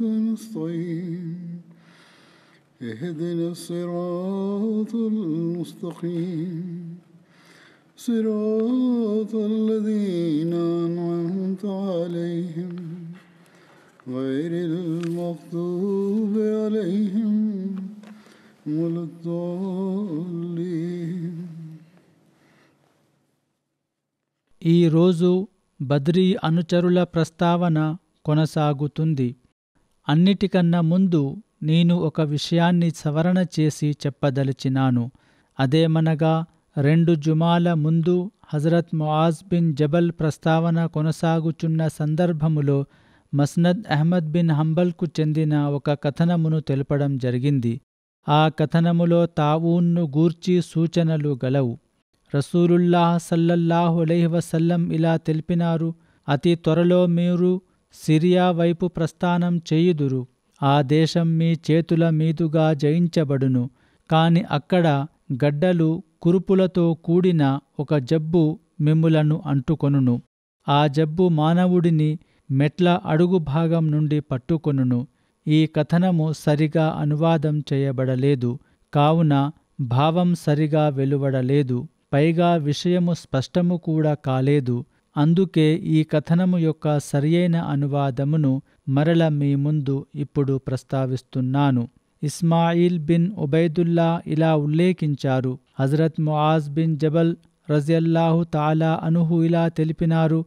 ونستعين اهدنا الصراط المستقيم صراط الذين أنعمت عليهم غير المغضوب عليهم ولا الضالين ఈరోజు బద్రీ అనుచరుల ప్రస్తావన కొనసాగుతుంది అన్నిటికన్నా ముందు నేను ఒక విషయాన్ని సవరణ చేసి చెప్పదలిచినాను అదేమనగా రెండు జుమాల ముందు హజరత్ ముఆజ్ బిన్ జబల్ ప్రస్తావన కొనసాగుచున్న సందర్భములో మస్నద్ అహ్మద్ బిన్ హంబల్కు చెందిన ఒక కథనమును తెలపడం జరిగింది ఆ కథనములో తావూన్ను గూర్చి సూచనలు గలవు రసూలుల్లాహ సల్లల్లాహు అలైహి వసల్లం ఇలా తెలిపినారు అతి త్వరలో మీరు సిరియా వైపు ప్రస్థానం చేయుదురు ఆ దేశం మీ చేతుల మీదుగా జయించబడును కాని అక్కడ గడ్డలు కురుపులతో కూడిన ఒక జబ్బు మిమ్ములను అంటుకొనును ఆ జబ్బు మానవుడిని మెట్ల అడుగు భాగం నుండి పట్టుకొనును ఈ కథనము సరిగా అనువాదం చేయబడలేదు కావున భావం సరిగా వెలువడలేదు పైగా విషయము స్పష్టము కూడా కాలేదు అందుకే ఈ కథనము యొక్క సరియైన అనువాదమును మరల మీ ముందు ఇప్పుడు ప్రస్తావిస్తున్నాను ఇస్మాయిల్ బిన్ ఉబైదుల్లా ఇలా ఉల్లేఖించారు హజరత్ ముఆజ్ బిన్ జబల్ రజల్లాహు తాలా అనుహు ఇలా తెలిపినారు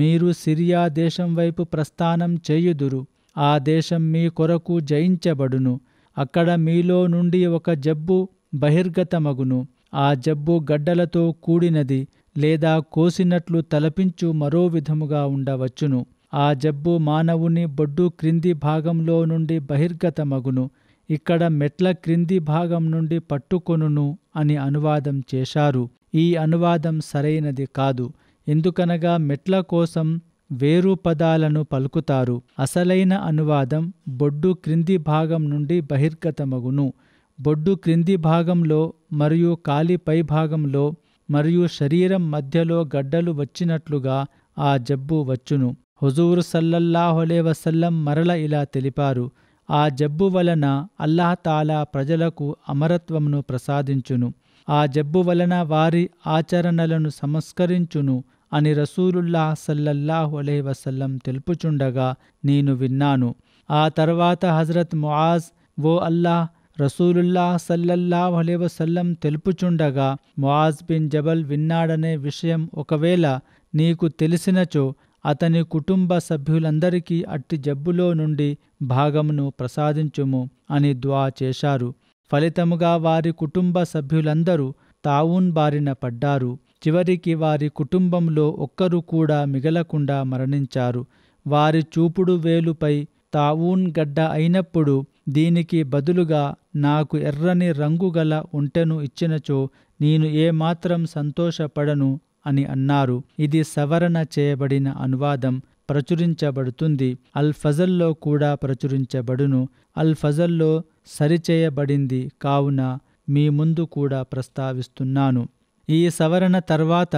మీరు సిరియా దేశం వైపు ప్రస్థానం చేయుదురు ఆ దేశం మీ కొరకు జయించబడును అక్కడ మీలో నుండి ఒక జబ్బు బహిర్గతమగును ఆ జబ్బు గడ్డలతో కూడినది లేదా కోసినట్లు తలపించు మరో విధముగా ఉండవచ్చును ఆ జబ్బు మానవుని బొడ్డు క్రింది భాగంలో నుండి బహిర్గతమగును ఇక్కడ మెట్ల క్రింది భాగం నుండి పట్టుకొనును అని అనువాదం చేశారు ఈ అనువాదం సరైనది కాదు ఎందుకనగా మెట్ల కోసం వేరు పదాలను పలుకుతారు అసలైన అనువాదం బొడ్డు క్రింది భాగం నుండి బహిర్గతమగును బొడ్డు క్రింది భాగంలో మరియు కాలి పై భాగంలో మరియు శరీరం మధ్యలో గడ్డలు వచ్చినట్లుగా ఆ జబ్బు వచ్చును హుజూరు సల్లల్లాహులే వసల్లం మరల ఇలా తెలిపారు ఆ జబ్బు వలన అల్లాహతాలా ప్రజలకు అమరత్వమును ప్రసాదించును ఆ జబ్బు వలన వారి ఆచరణలను సంస్కరించును అని రసూలుల్లాహ సల్లల్లాహు అలహి వసల్లం తెలుపుచుండగా నేను విన్నాను ఆ తర్వాత హజరత్ ముఆజ్ ఓ అల్లాహ్ రసూలుల్లా సల్లల్లా వలెవసల్లం తెలుపుచుండగా మువాజ్ బిన్ జబల్ విన్నాడనే విషయం ఒకవేళ నీకు తెలిసినచో అతని కుటుంబ సభ్యులందరికీ అట్టి జబ్బులో నుండి భాగమును ప్రసాదించుము అని ద్వా చేశారు ఫలితముగా వారి కుటుంబ సభ్యులందరూ తావున్ బారిన పడ్డారు చివరికి వారి కుటుంబంలో ఒక్కరు కూడా మిగలకుండా మరణించారు వారి చూపుడు వేలుపై తావూన్ గడ్డ అయినప్పుడు దీనికి బదులుగా నాకు ఎర్రని రంగు గల ఒంటెను ఇచ్చినచో నేను ఏమాత్రం సంతోషపడను అని అన్నారు ఇది సవరణ చేయబడిన అనువాదం ప్రచురించబడుతుంది అల్ ఫజల్లో కూడా ప్రచురించబడును అల్ ఫజల్లో సరిచేయబడింది కావున మీ ముందు కూడా ప్రస్తావిస్తున్నాను ఈ సవరణ తర్వాత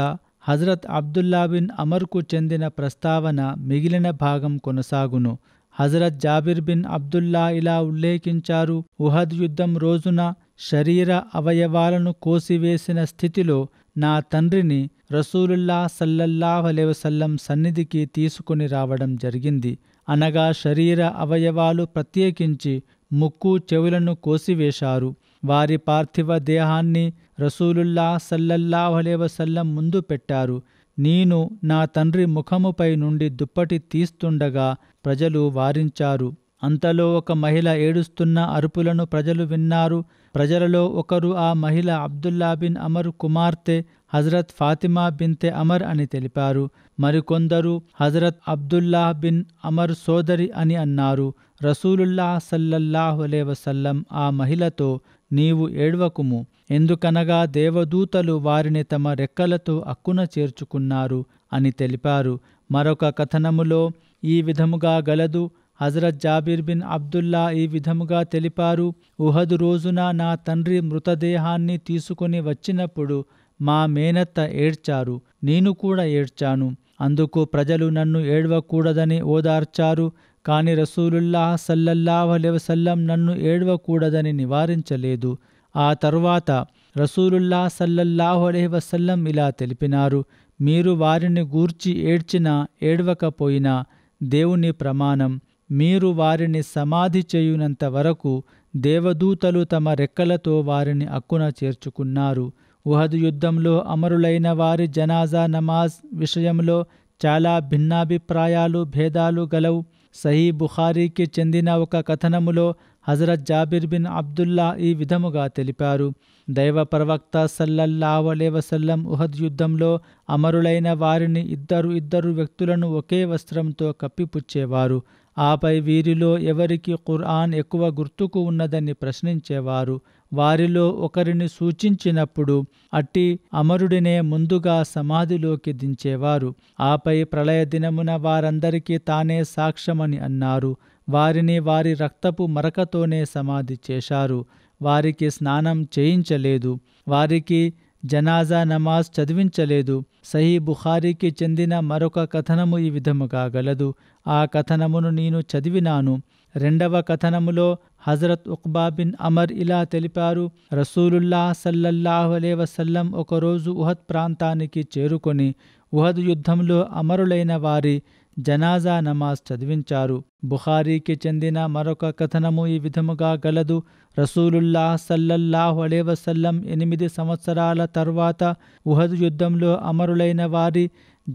హజరత్ అబ్దుల్లా బిన్ అమర్కు చెందిన ప్రస్తావన మిగిలిన భాగం కొనసాగును హజరత్ జాబిర్ బిన్ అబ్దుల్లా ఇలా ఉల్లేఖించారు ఉహద్ యుద్ధం రోజున శరీర అవయవాలను కోసివేసిన స్థితిలో నా తండ్రిని రసూలుల్లా సల్లల్లాహలేవసల్లం సన్నిధికి తీసుకుని రావడం జరిగింది అనగా శరీర అవయవాలు ప్రత్యేకించి ముక్కు చెవులను కోసివేశారు వారి పార్థివ దేహాన్ని రసూలుల్లా సల్లల్లాహలేవసల్లం ముందు పెట్టారు నేను నా తండ్రి ముఖముపై నుండి దుప్పటి తీస్తుండగా ప్రజలు వారించారు అంతలో ఒక మహిళ ఏడుస్తున్న అరుపులను ప్రజలు విన్నారు ప్రజలలో ఒకరు ఆ మహిళ అబ్దుల్లా బిన్ అమర్ కుమార్తె హజరత్ ఫాతిమా బిన్తే అమర్ అని తెలిపారు మరికొందరు హజరత్ అబ్దుల్లా బిన్ అమర్ సోదరి అని అన్నారు రసూలుల్లా సల్లల్లాహు అలే వసల్లం ఆ మహిళతో నీవు ఏడ్వకుము ఎందుకనగా దేవదూతలు వారిని తమ రెక్కలతో అక్కున చేర్చుకున్నారు అని తెలిపారు మరొక కథనములో ఈ విధముగా గలదు హజరత్ జాబీర్ బిన్ అబ్దుల్లా ఈ విధముగా తెలిపారు ఉహదు రోజున నా తండ్రి మృతదేహాన్ని తీసుకుని వచ్చినప్పుడు మా మేనత్త ఏడ్చారు నేను కూడా ఏడ్చాను అందుకు ప్రజలు నన్ను ఏడవకూడదని ఓదార్చారు కాని రసూలుల్లాహ సల్లల్లాహలెవసల్లం నన్ను ఏడవకూడదని నివారించలేదు ఆ తరువాత రసూలుల్లా సల్లల్లాహు అలహి వసల్లం ఇలా తెలిపినారు మీరు వారిని గూర్చి ఏడ్చినా ఏడవకపోయినా దేవుని ప్రమాణం మీరు వారిని సమాధి చేయునంత వరకు దేవదూతలు తమ రెక్కలతో వారిని అక్కున చేర్చుకున్నారు ఉహద్ యుద్ధంలో అమరులైన వారి జనాజా నమాజ్ విషయంలో చాలా భిన్నాభిప్రాయాలు భేదాలు గలవు సహీ బుఖారీకి చెందిన ఒక కథనములో హజరత్ జాబిర్ బిన్ అబ్దుల్లా ఈ విధముగా తెలిపారు దైవ ప్రవక్త సల్లల్లాహు అలే వసల్లం ఉహద్ యుద్ధంలో అమరులైన వారిని ఇద్దరు ఇద్దరు వ్యక్తులను ఒకే వస్త్రంతో కప్పిపుచ్చేవారు ఆపై వీరిలో ఎవరికి ఖుర్ఆన్ ఎక్కువ గుర్తుకు ఉన్నదని ప్రశ్నించేవారు వారిలో ఒకరిని సూచించినప్పుడు అట్టి అమరుడినే ముందుగా సమాధిలోకి దించేవారు ఆపై ప్రళయ దినమున వారందరికీ తానే సాక్ష్యమని అన్నారు వారిని వారి రక్తపు మరకతోనే సమాధి చేశారు వారికి స్నానం చేయించలేదు వారికి జనాజా నమాజ్ చదివించలేదు సహీ బుఖారీకి చెందిన మరొక కథనము ఈ విధముగా గలదు ఆ కథనమును నేను చదివినాను రెండవ కథనములో హజరత్ ఉక్బా బిన్ అమర్ ఇలా తెలిపారు రసూలుల్లా సల్లల్లాహు అలే వసల్లం ఒకరోజు ఉహద్ ప్రాంతానికి చేరుకొని ఉహద్ యుద్ధంలో అమరులైన వారి జనాజా నమాజ్ చదివించారు బుఖారీకి చెందిన మరొక కథనము ఈ విధముగా గలదు రసూలుల్లా సల్లల్లాహు అలేవసల్లం ఎనిమిది సంవత్సరాల తర్వాత ఉహద్ యుద్ధంలో అమరులైన వారి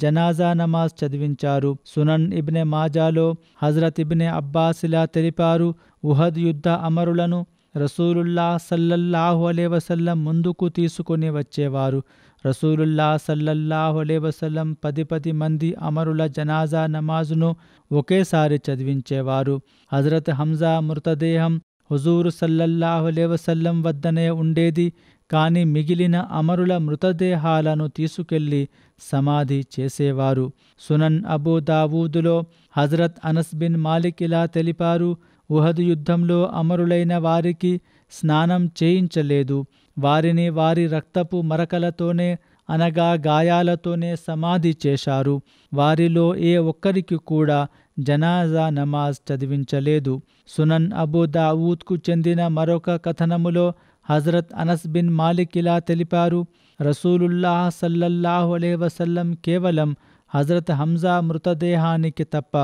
జనాజా నమాజ్ చదివించారు సునన్ ఇబ్నె మాజాలో హజరత్ ఇబ్నె అబ్బాసిలా తెలిపారు ఉహద్ యుద్ధ అమరులను రసూలుల్లా సల్లల్లాహు అలే వసల్లం ముందుకు తీసుకుని వచ్చేవారు రసూలుల్లా సల్లల్లాహు అలే వసల్లం పది పది మంది అమరుల జనాజా నమాజును ఒకేసారి చదివించేవారు హజరత్ హంజా మృతదేహం హుజూరు సల్లల్లాహు అలే వసల్లం వద్దనే ఉండేది కానీ మిగిలిన అమరుల మృతదేహాలను తీసుకెళ్లి సమాధి చేసేవారు సునన్ అబూ దావూదులో హజరత్ అనస్ బిన్ మాలిక్ ఇలా తెలిపారు ఉహదు యుద్ధంలో అమరులైన వారికి స్నానం చేయించలేదు వారిని వారి రక్తపు మరకలతోనే అనగా గాయాలతోనే సమాధి చేశారు వారిలో ఏ ఒక్కరికి కూడా జనాజా నమాజ్ చదివించలేదు సునన్ అబు దావూద్కు చెందిన మరొక కథనములో హజరత్ అనస్ బిన్ మాలిక్ ఇలా తెలిపారు రసూలుల్లాహ సల్లల్లాహు అలే వసల్లం కేవలం హజరత్ హంజా మృతదేహానికి తప్ప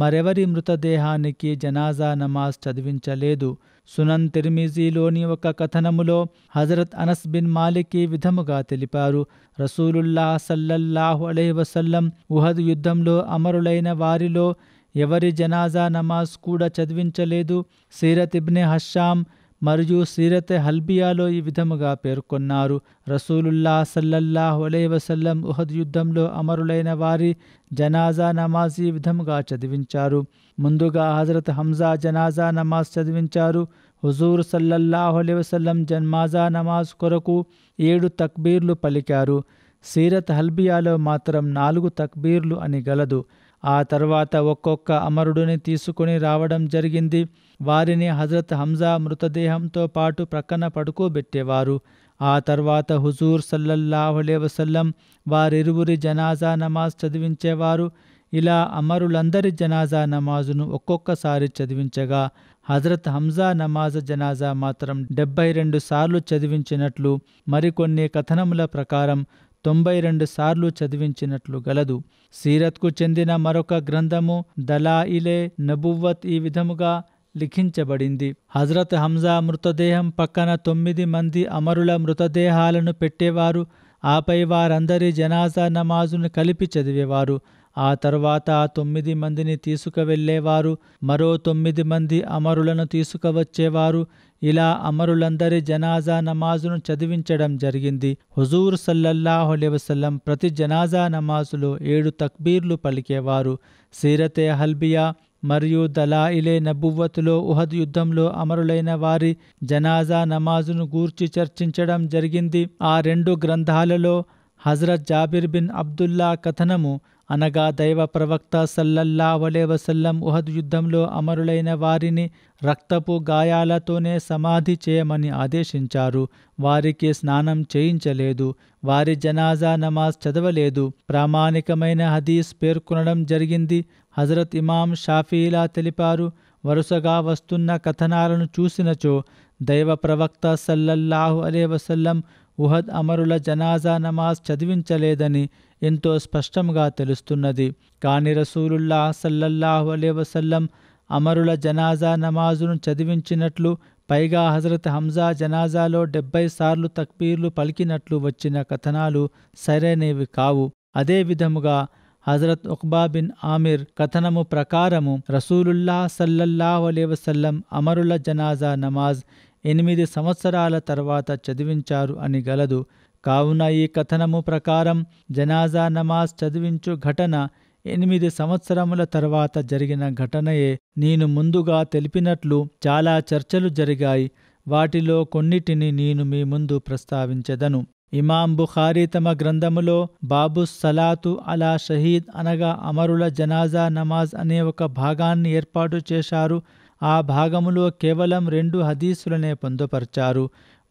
మరెవరి మృతదేహానికి జనాజా నమాజ్ చదివించలేదు సునన్ తిర్మిజీలోని ఒక కథనములో హజరత్ అనస్ బిన్ మాలికి విధముగా తెలిపారు రసూలుల్లా సల్లల్లాహు అలహి వసల్లం ఉహద్ యుద్ధంలో అమరులైన వారిలో ఎవరి జనాజా నమాజ్ కూడా చదివించలేదు సీరత్ ఇబ్నే హషాం మరియు సీరత్ హల్బియాలో ఈ విధముగా పేర్కొన్నారు రసూలుల్లా సల్లల్లా అలై వసల్లం ఉహద్ యుద్ధంలో అమరులైన వారి జనాజా నమాజ్ ఈ విధముగా చదివించారు ముందుగా హజరత్ హంజా జనాజా నమాజ్ చదివించారు హుజూర్ సల్లల్లాహు అలై వసల్లం జన్మాజా నమాజ్ కొరకు ఏడు తక్బీర్లు పలికారు సీరత్ హల్బియాలో మాత్రం నాలుగు తక్బీర్లు అని గలదు ఆ తర్వాత ఒక్కొక్క అమరుడిని తీసుకుని రావడం జరిగింది వారిని హజరత్ హంజా మృతదేహంతో పాటు ప్రక్కన పడుకోబెట్టేవారు ఆ తర్వాత హుజూర్ సల్లల్లాహులే వసల్లం వారిరువురి జనాజా నమాజ్ చదివించేవారు ఇలా అమరులందరి జనాజా నమాజును ఒక్కొక్కసారి చదివించగా హజరత్ హంజా నమాజ్ జనాజా మాత్రం డెబ్బై రెండు సార్లు చదివించినట్లు మరికొన్ని కథనముల ప్రకారం తొంభై రెండు సార్లు చదివించినట్లు గలదు సీరత్కు చెందిన మరొక గ్రంథము దలా ఇలే నబువ్వత్ ఈ విధముగా లిఖించబడింది హజరత్ హంజా మృతదేహం పక్కన తొమ్మిది మంది అమరుల మృతదేహాలను పెట్టేవారు ఆపై వారందరి జనాజా నమాజును కలిపి చదివేవారు ఆ తర్వాత ఆ తొమ్మిది మందిని తీసుకువెళ్లేవారు మరో తొమ్మిది మంది అమరులను తీసుకువచ్చేవారు ఇలా అమరులందరి జనాజా నమాజును చదివించడం జరిగింది హుజూర్ సల్లల్లాహు వసల్లం ప్రతి జనాజా నమాజులో ఏడు తక్బీర్లు పలికేవారు సీరతే హల్బియా మరియు దలాయిలే నబువ్వతులో ఉహద్ యుద్ధంలో అమరులైన వారి జనాజా నమాజును గూర్చి చర్చించడం జరిగింది ఆ రెండు గ్రంథాలలో హజరత్ జాబిర్ బిన్ అబ్దుల్లా కథనము అనగా దైవ ప్రవక్త సల్లల్లావలే వసల్లం ఉహద్ యుద్ధంలో అమరులైన వారిని రక్తపు గాయాలతోనే సమాధి చేయమని ఆదేశించారు వారికి స్నానం చేయించలేదు వారి జనాజా నమాజ్ చదవలేదు ప్రామాణికమైన హదీస్ పేర్కొనడం జరిగింది హజరత్ ఇమాం షాఫీలా తెలిపారు వరుసగా వస్తున్న కథనాలను చూసినచో దైవ ప్రవక్త సల్లల్లాహు అలే వసల్లం ఉహద్ అమరుల జనాజా నమాజ్ చదివించలేదని ఎంతో స్పష్టంగా తెలుస్తున్నది కాని రసూలుల్లా సల్లల్లాహు అలే వసల్లం అమరుల జనాజా నమాజును చదివించినట్లు పైగా హజరత్ హంజా జనాజాలో డెబ్బై సార్లు తక్బీర్లు పలికినట్లు వచ్చిన కథనాలు సరైనవి కావు అదే విధముగా హజరత్ ఉక్బా బిన్ ఆమిర్ కథనము ప్రకారము రసూలుల్లా సల్లల్లాహు అలే వసల్లం అమరుల జనాజా నమాజ్ ఎనిమిది సంవత్సరాల తర్వాత చదివించారు అని గలదు కావున ఈ కథనము ప్రకారం జనాజా నమాజ్ చదివించు ఘటన ఎనిమిది సంవత్సరముల తర్వాత జరిగిన ఘటనయే నేను ముందుగా తెలిపినట్లు చాలా చర్చలు జరిగాయి వాటిలో కొన్నిటిని నేను మీ ముందు ప్రస్తావించెదను ఇమాం బుఖారీ తమ గ్రంథములో బాబు సలాతు అలా షహీద్ అనగా అమరుల జనాజా నమాజ్ అనే ఒక భాగాన్ని ఏర్పాటు చేశారు ఆ భాగములో కేవలం రెండు హదీసులనే పొందుపరచారు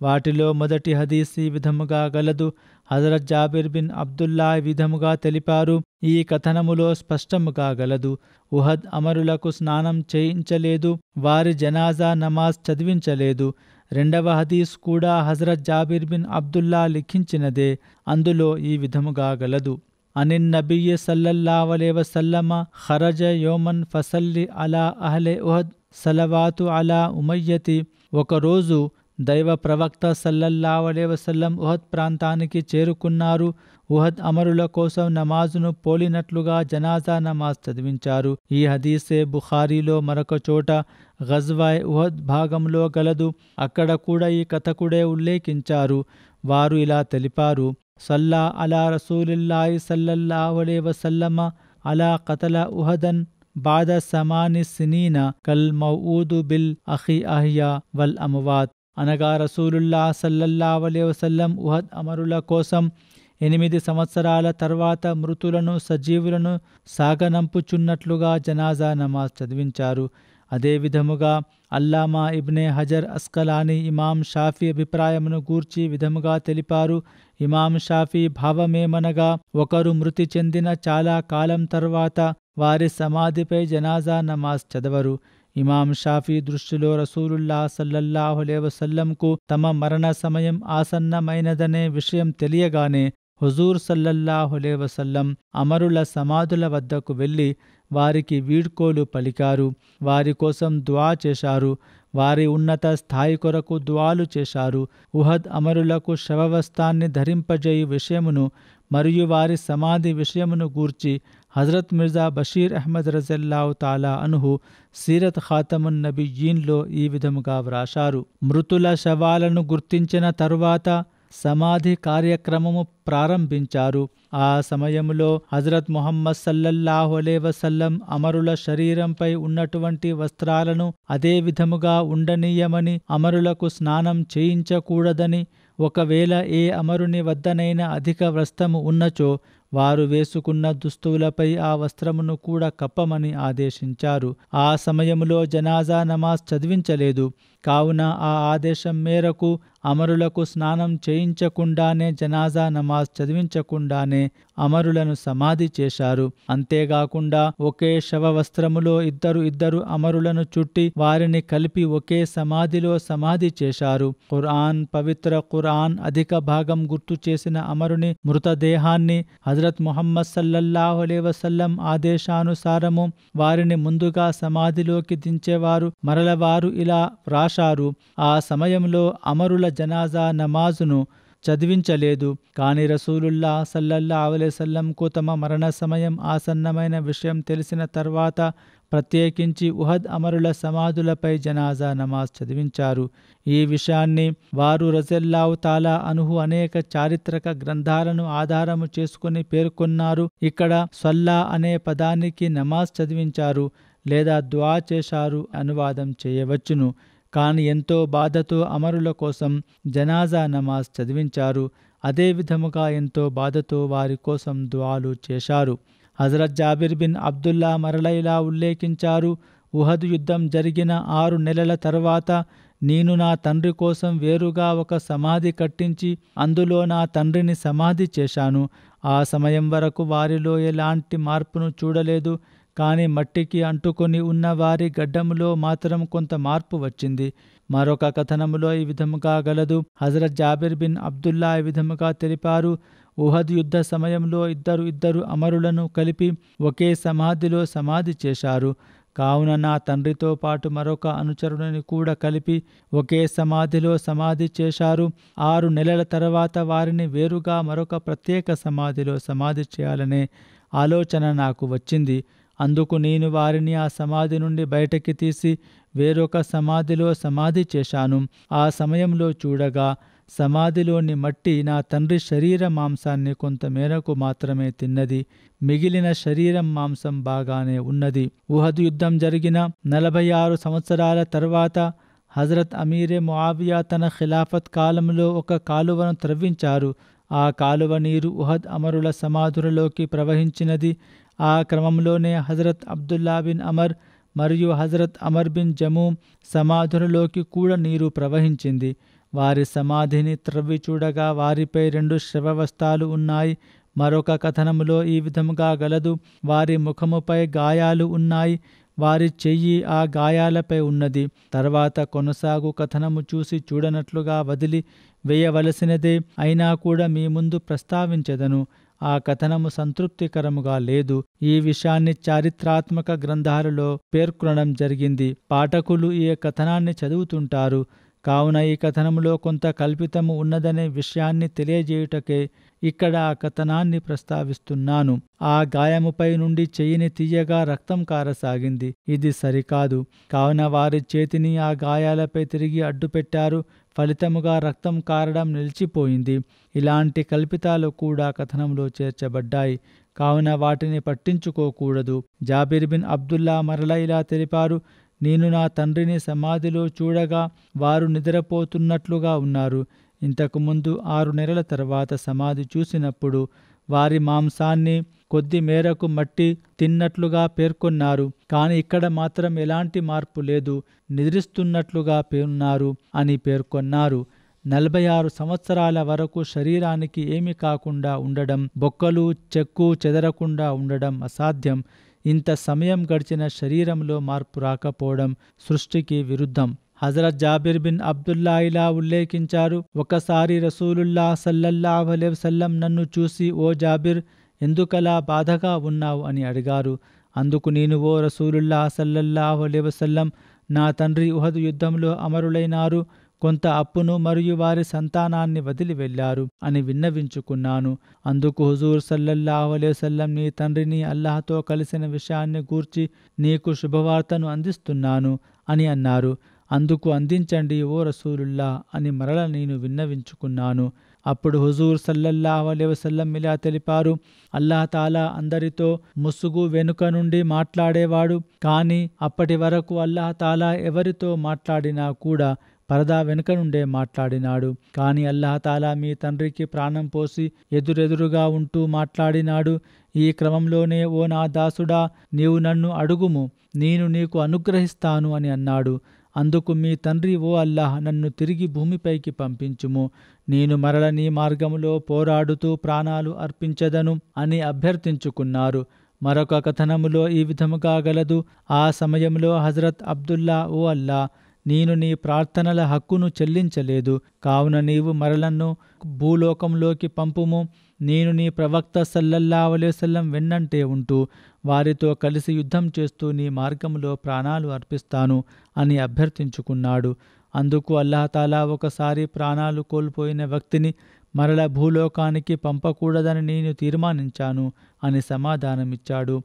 వాటిలో మొదటి హదీస్ ఈ విధముగా గలదు హజరత్ జాబిర్ బిన్ అబ్దుల్లా విధముగా తెలిపారు ఈ కథనములో స్పష్టముగా గలదు ఉహద్ అమరులకు స్నానం చేయించలేదు వారి జనాజా నమాజ్ చదివించలేదు రెండవ హదీస్ కూడా హజరత్ జాబిర్ బిన్ అబ్దుల్లా లిఖించినదే అందులో ఈ విధముగా గలదు అనిన్ నబియ్య సల్లల్లా వలే వసల్లమ ఖరజ యోమన్ ఫసల్లి అలా అహలే ఉహద్ సలవాతు అలా ఉమయ్యతి ఒకరోజు దైవ ప్రవక్త సల్లల్లా వసల్లం ఉహద్ ప్రాంతానికి చేరుకున్నారు ఉహద్ అమరుల కోసం నమాజును పోలినట్లుగా జనాజా నమాజ్ చదివించారు ఈ హదీసే బుఖారీలో మరొక చోట గజ్వాయ్ ఉహద్ భాగంలో గలదు అక్కడ కూడా ఈ కథకుడే ఉల్లేఖించారు వారు ఇలా తెలిపారు సల్లా అలా రసూలిల్లాయి సల్లల్లా వసల్లమ అలా కథల ఉహదన్ بعد సమాని సినీన కల్ మౌదు బిల్ అఖి అహ్యా వల్ అమవాత్ అనగా రసూలుల్లా సల్లల్లా వసల్లం ఉహద్ అమరుల కోసం ఎనిమిది సంవత్సరాల తర్వాత మృతులను సజీవులను సాగనంపుచున్నట్లుగా జనాజా నమాజ్ చదివించారు అదేవిధముగా Allama Ibn Hajar Asqalani Imam Shafi అభిప్రాయమును గూర్చి విధముగా తెలిపారు ఇమాం షాఫీ భావమేమనగా ఒకరు మృతి చెందిన చాలా కాలం తర్వాత వారి సమాధిపై జనాజా నమాజ్ చదవరు ఇమాం షాఫీ దృష్టిలో రసూలుల్లా సల్లల్లాహులేవసల్లంకు తమ మరణ సమయం ఆసన్నమైనదనే విషయం తెలియగానే హుజూర్ సల్లల్లాహులేవసల్లం అమరుల సమాధుల వద్దకు వెళ్ళి వారికి వీడ్కోలు పలికారు వారి కోసం దువా చేశారు వారి ఉన్నత స్థాయి కొరకు దువాలు చేశారు ఉహద్ అమరులకు శవవస్తాన్ని ధరింపజేయు విషయమును మరియు వారి సమాధి విషయమును గూర్చి హజరత్ మిర్జా బషీర్ అహ్మద్ రజల్లావు తాలా అనుహు సీరత్ ఖాతమున్ నబీయీన్లో ఈ విధముగా వ్రాశారు మృతుల శవాలను గుర్తించిన తరువాత సమాధి కార్యక్రమము ప్రారంభించారు ఆ సమయంలో హజరత్ మొహమ్మద్ సల్లల్లాహు అలే వసల్లం అమరుల శరీరంపై ఉన్నటువంటి వస్త్రాలను అదే విధముగా ఉండనీయమని అమరులకు స్నానం చేయించకూడదని ఒకవేళ ఏ అమరుని వద్దనైనా అధిక వస్త్రము ఉన్నచో వారు వేసుకున్న దుస్తువులపై ఆ వస్త్రమును కూడా కప్పమని ఆదేశించారు ఆ సమయంలో జనాజా నమాజ్ చదివించలేదు కావున ఆ ఆదేశం మేరకు అమరులకు స్నానం చేయించకుండానే జనాజా నమాజ్ చదివించకుండానే అమరులను సమాధి చేశారు అంతేకాకుండా ఒకే శవ వస్త్రములో ఇద్దరు ఇద్దరు అమరులను చుట్టి వారిని కలిపి ఒకే సమాధిలో సమాధి చేశారు ఖురాన్ పవిత్ర ఖురాన్ అధిక భాగం గుర్తు చేసిన అమరుని మృతదేహాన్ని హజరత్ మొహమ్మద్ సల్లల్లాహు అలే వసల్లం ఆదేశానుసారము వారిని ముందుగా సమాధిలోకి దించేవారు మరలవారు ఇలా రాశారు ఆ సమయంలో అమరుల జనాజా నమాజును చదివించలేదు కానీ రసూలుల్లా సల్లల్లా అవలేసల్లంకు తమ మరణ సమయం ఆసన్నమైన విషయం తెలిసిన తర్వాత ప్రత్యేకించి ఉహద్ అమరుల సమాధులపై జనాజా నమాజ్ చదివించారు ఈ విషయాన్ని వారు రజల్లావు తాలా అనుహు అనేక చారిత్రక గ్రంథాలను ఆధారము చేసుకుని పేర్కొన్నారు ఇక్కడ సల్లా అనే పదానికి నమాజ్ చదివించారు లేదా దువా చేశారు అనువాదం చేయవచ్చును కానీ ఎంతో బాధతో అమరుల కోసం జనాజా నమాజ్ చదివించారు అదే విధముగా ఎంతో బాధతో వారి కోసం దువాలు చేశారు హజరత్ జాబిర్ బిన్ అబ్దుల్లా మరలైలా ఉల్లేఖించారు ఉహద్ యుద్ధం జరిగిన ఆరు నెలల తర్వాత నేను నా తండ్రి కోసం వేరుగా ఒక సమాధి కట్టించి అందులో నా తండ్రిని సమాధి చేశాను ఆ సమయం వరకు వారిలో ఎలాంటి మార్పును చూడలేదు కానీ మట్టికి అంటుకొని ఉన్న వారి గడ్డములో మాత్రం కొంత మార్పు వచ్చింది మరొక కథనములో ఈ విధముగా గలదు హజరత్ జాబిర్ బిన్ అబ్దుల్లా ఈ విధముగా తెలిపారు ఉహద్ యుద్ధ సమయంలో ఇద్దరు ఇద్దరు అమరులను కలిపి ఒకే సమాధిలో సమాధి చేశారు కావున నా తండ్రితో పాటు మరొక అనుచరుడిని కూడా కలిపి ఒకే సమాధిలో సమాధి చేశారు ఆరు నెలల తర్వాత వారిని వేరుగా మరొక ప్రత్యేక సమాధిలో సమాధి చేయాలనే ఆలోచన నాకు వచ్చింది అందుకు నేను వారిని ఆ సమాధి నుండి బయటకి తీసి వేరొక సమాధిలో సమాధి చేశాను ఆ సమయంలో చూడగా సమాధిలోని మట్టి నా తండ్రి శరీర మాంసాన్ని కొంతమేరకు మాత్రమే తిన్నది మిగిలిన శరీరం మాంసం బాగానే ఉన్నది ఉహద్ యుద్ధం జరిగిన నలభై ఆరు సంవత్సరాల తర్వాత హజరత్ అమీరే మువియా తన ఖిలాఫత్ కాలంలో ఒక కాలువను త్రవ్వించారు ఆ కాలువ నీరు ఉహద్ అమరుల సమాధులలోకి ప్రవహించినది ఆ క్రమంలోనే హజరత్ అబ్దుల్లా బిన్ అమర్ మరియు హజరత్ అమర్ బిన్ జము సమాధులలోకి కూడా నీరు ప్రవహించింది వారి సమాధిని త్రవ్వి చూడగా వారిపై రెండు శవవస్తాలు ఉన్నాయి మరొక కథనములో ఈ విధముగా గలదు వారి ముఖముపై గాయాలు ఉన్నాయి వారి చెయ్యి ఆ గాయాలపై ఉన్నది తర్వాత కొనసాగు కథనము చూసి చూడనట్లుగా వదిలి వేయవలసినదే అయినా కూడా మీ ముందు ప్రస్తావించదను ఆ కథనము సంతృప్తికరముగా లేదు ఈ విషయాన్ని చారిత్రాత్మక గ్రంథాలలో పేర్కొనడం జరిగింది పాఠకులు ఈ కథనాన్ని చదువుతుంటారు కావున ఈ కథనంలో కొంత కల్పితము ఉన్నదనే విషయాన్ని తెలియజేయుటకే ఇక్కడ ఆ కథనాన్ని ప్రస్తావిస్తున్నాను ఆ గాయముపై నుండి చెయ్యిని తీయగా రక్తం కారసాగింది ఇది సరికాదు కావున వారి చేతిని ఆ గాయాలపై తిరిగి అడ్డుపెట్టారు ఫలితముగా రక్తం కారడం నిలిచిపోయింది ఇలాంటి కల్పితాలు కూడా కథనంలో చేర్చబడ్డాయి కావున వాటిని పట్టించుకోకూడదు జాబిర్ బిన్ అబ్దుల్లా మరల ఇలా తెలిపారు నేను నా తండ్రిని సమాధిలో చూడగా వారు నిద్రపోతున్నట్లుగా ఉన్నారు ఇంతకుముందు ఆరు నెలల తర్వాత సమాధి చూసినప్పుడు వారి మాంసాన్ని కొద్ది మేరకు మట్టి తిన్నట్లుగా పేర్కొన్నారు కానీ ఇక్కడ మాత్రం ఎలాంటి మార్పు లేదు నిద్రిస్తున్నట్లుగా పేరున్నారు అని పేర్కొన్నారు నలభై ఆరు సంవత్సరాల వరకు శరీరానికి ఏమి కాకుండా ఉండడం బొక్కలు చెక్కు చెదరకుండా ఉండడం అసాధ్యం ఇంత సమయం గడిచిన శరీరంలో మార్పు రాకపోవడం సృష్టికి విరుద్ధం హజరత్ జాబిర్ బిన్ అబ్దుల్లా ఇలా ఉల్లేఖించారు ఒకసారి రసూలుల్లా సల్లల్లాహ్ సల్లం నన్ను చూసి ఓ జాబిర్ ఎందుకలా బాధగా ఉన్నావు అని అడిగారు అందుకు నేను ఓ రసూలుల్లా సల్లల్లాహు వసల్లం నా తండ్రి ఉహద్ యుద్ధంలో అమరులైనారు కొంత అప్పును మరియు వారి సంతానాన్ని వదిలి వెళ్లారు అని విన్నవించుకున్నాను అందుకు హుజూర్ సల్లల్లాహు సల్లం నీ తండ్రిని అల్లాహతో కలిసిన విషయాన్ని గూర్చి నీకు శుభవార్తను అందిస్తున్నాను అని అన్నారు అందుకు అందించండి ఓ రసూలుల్లా అని మరల నేను విన్నవించుకున్నాను అప్పుడు హుజూర్ సల్లల్లాహు అలైవసల్లం ఇలా తెలిపారు అల్లాహ్ తాలా అందరితో ముసుగు వెనుక నుండి మాట్లాడేవాడు కానీ అప్పటి వరకు అల్లాహ్ తాలా ఎవరితో మాట్లాడినా కూడా పరదా వెనుక నుండే మాట్లాడినాడు కానీ అల్లహతాలా మీ తండ్రికి ప్రాణం పోసి ఎదురెదురుగా ఉంటూ మాట్లాడినాడు ఈ క్రమంలోనే ఓ నా దాసుడా నీవు నన్ను అడుగుము నేను నీకు అనుగ్రహిస్తాను అని అన్నాడు అందుకు మీ తండ్రి ఓ అల్లాహ్ నన్ను తిరిగి భూమిపైకి పంపించుము నేను మరల నీ మార్గములో పోరాడుతూ ప్రాణాలు అర్పించదను అని అభ్యర్థించుకున్నారు మరొక కథనములో ఈ విధముగా గలదు ఆ సమయంలో హజరత్ అబ్దుల్లా ఓ అల్లా నేను నీ ప్రార్థనల హక్కును చెల్లించలేదు కావున నీవు మరలను భూలోకంలోకి పంపుము నేను నీ ప్రవక్త సల్లల్లా అలేసల్లం వెన్నంటే ఉంటూ వారితో కలిసి యుద్ధం చేస్తూ నీ మార్గంలో ప్రాణాలు అర్పిస్తాను అని అభ్యర్థించుకున్నాడు అందుకు అల్లహతాలా ఒకసారి ప్రాణాలు కోల్పోయిన వ్యక్తిని మరల భూలోకానికి పంపకూడదని నేను తీర్మానించాను అని సమాధానమిచ్చాడు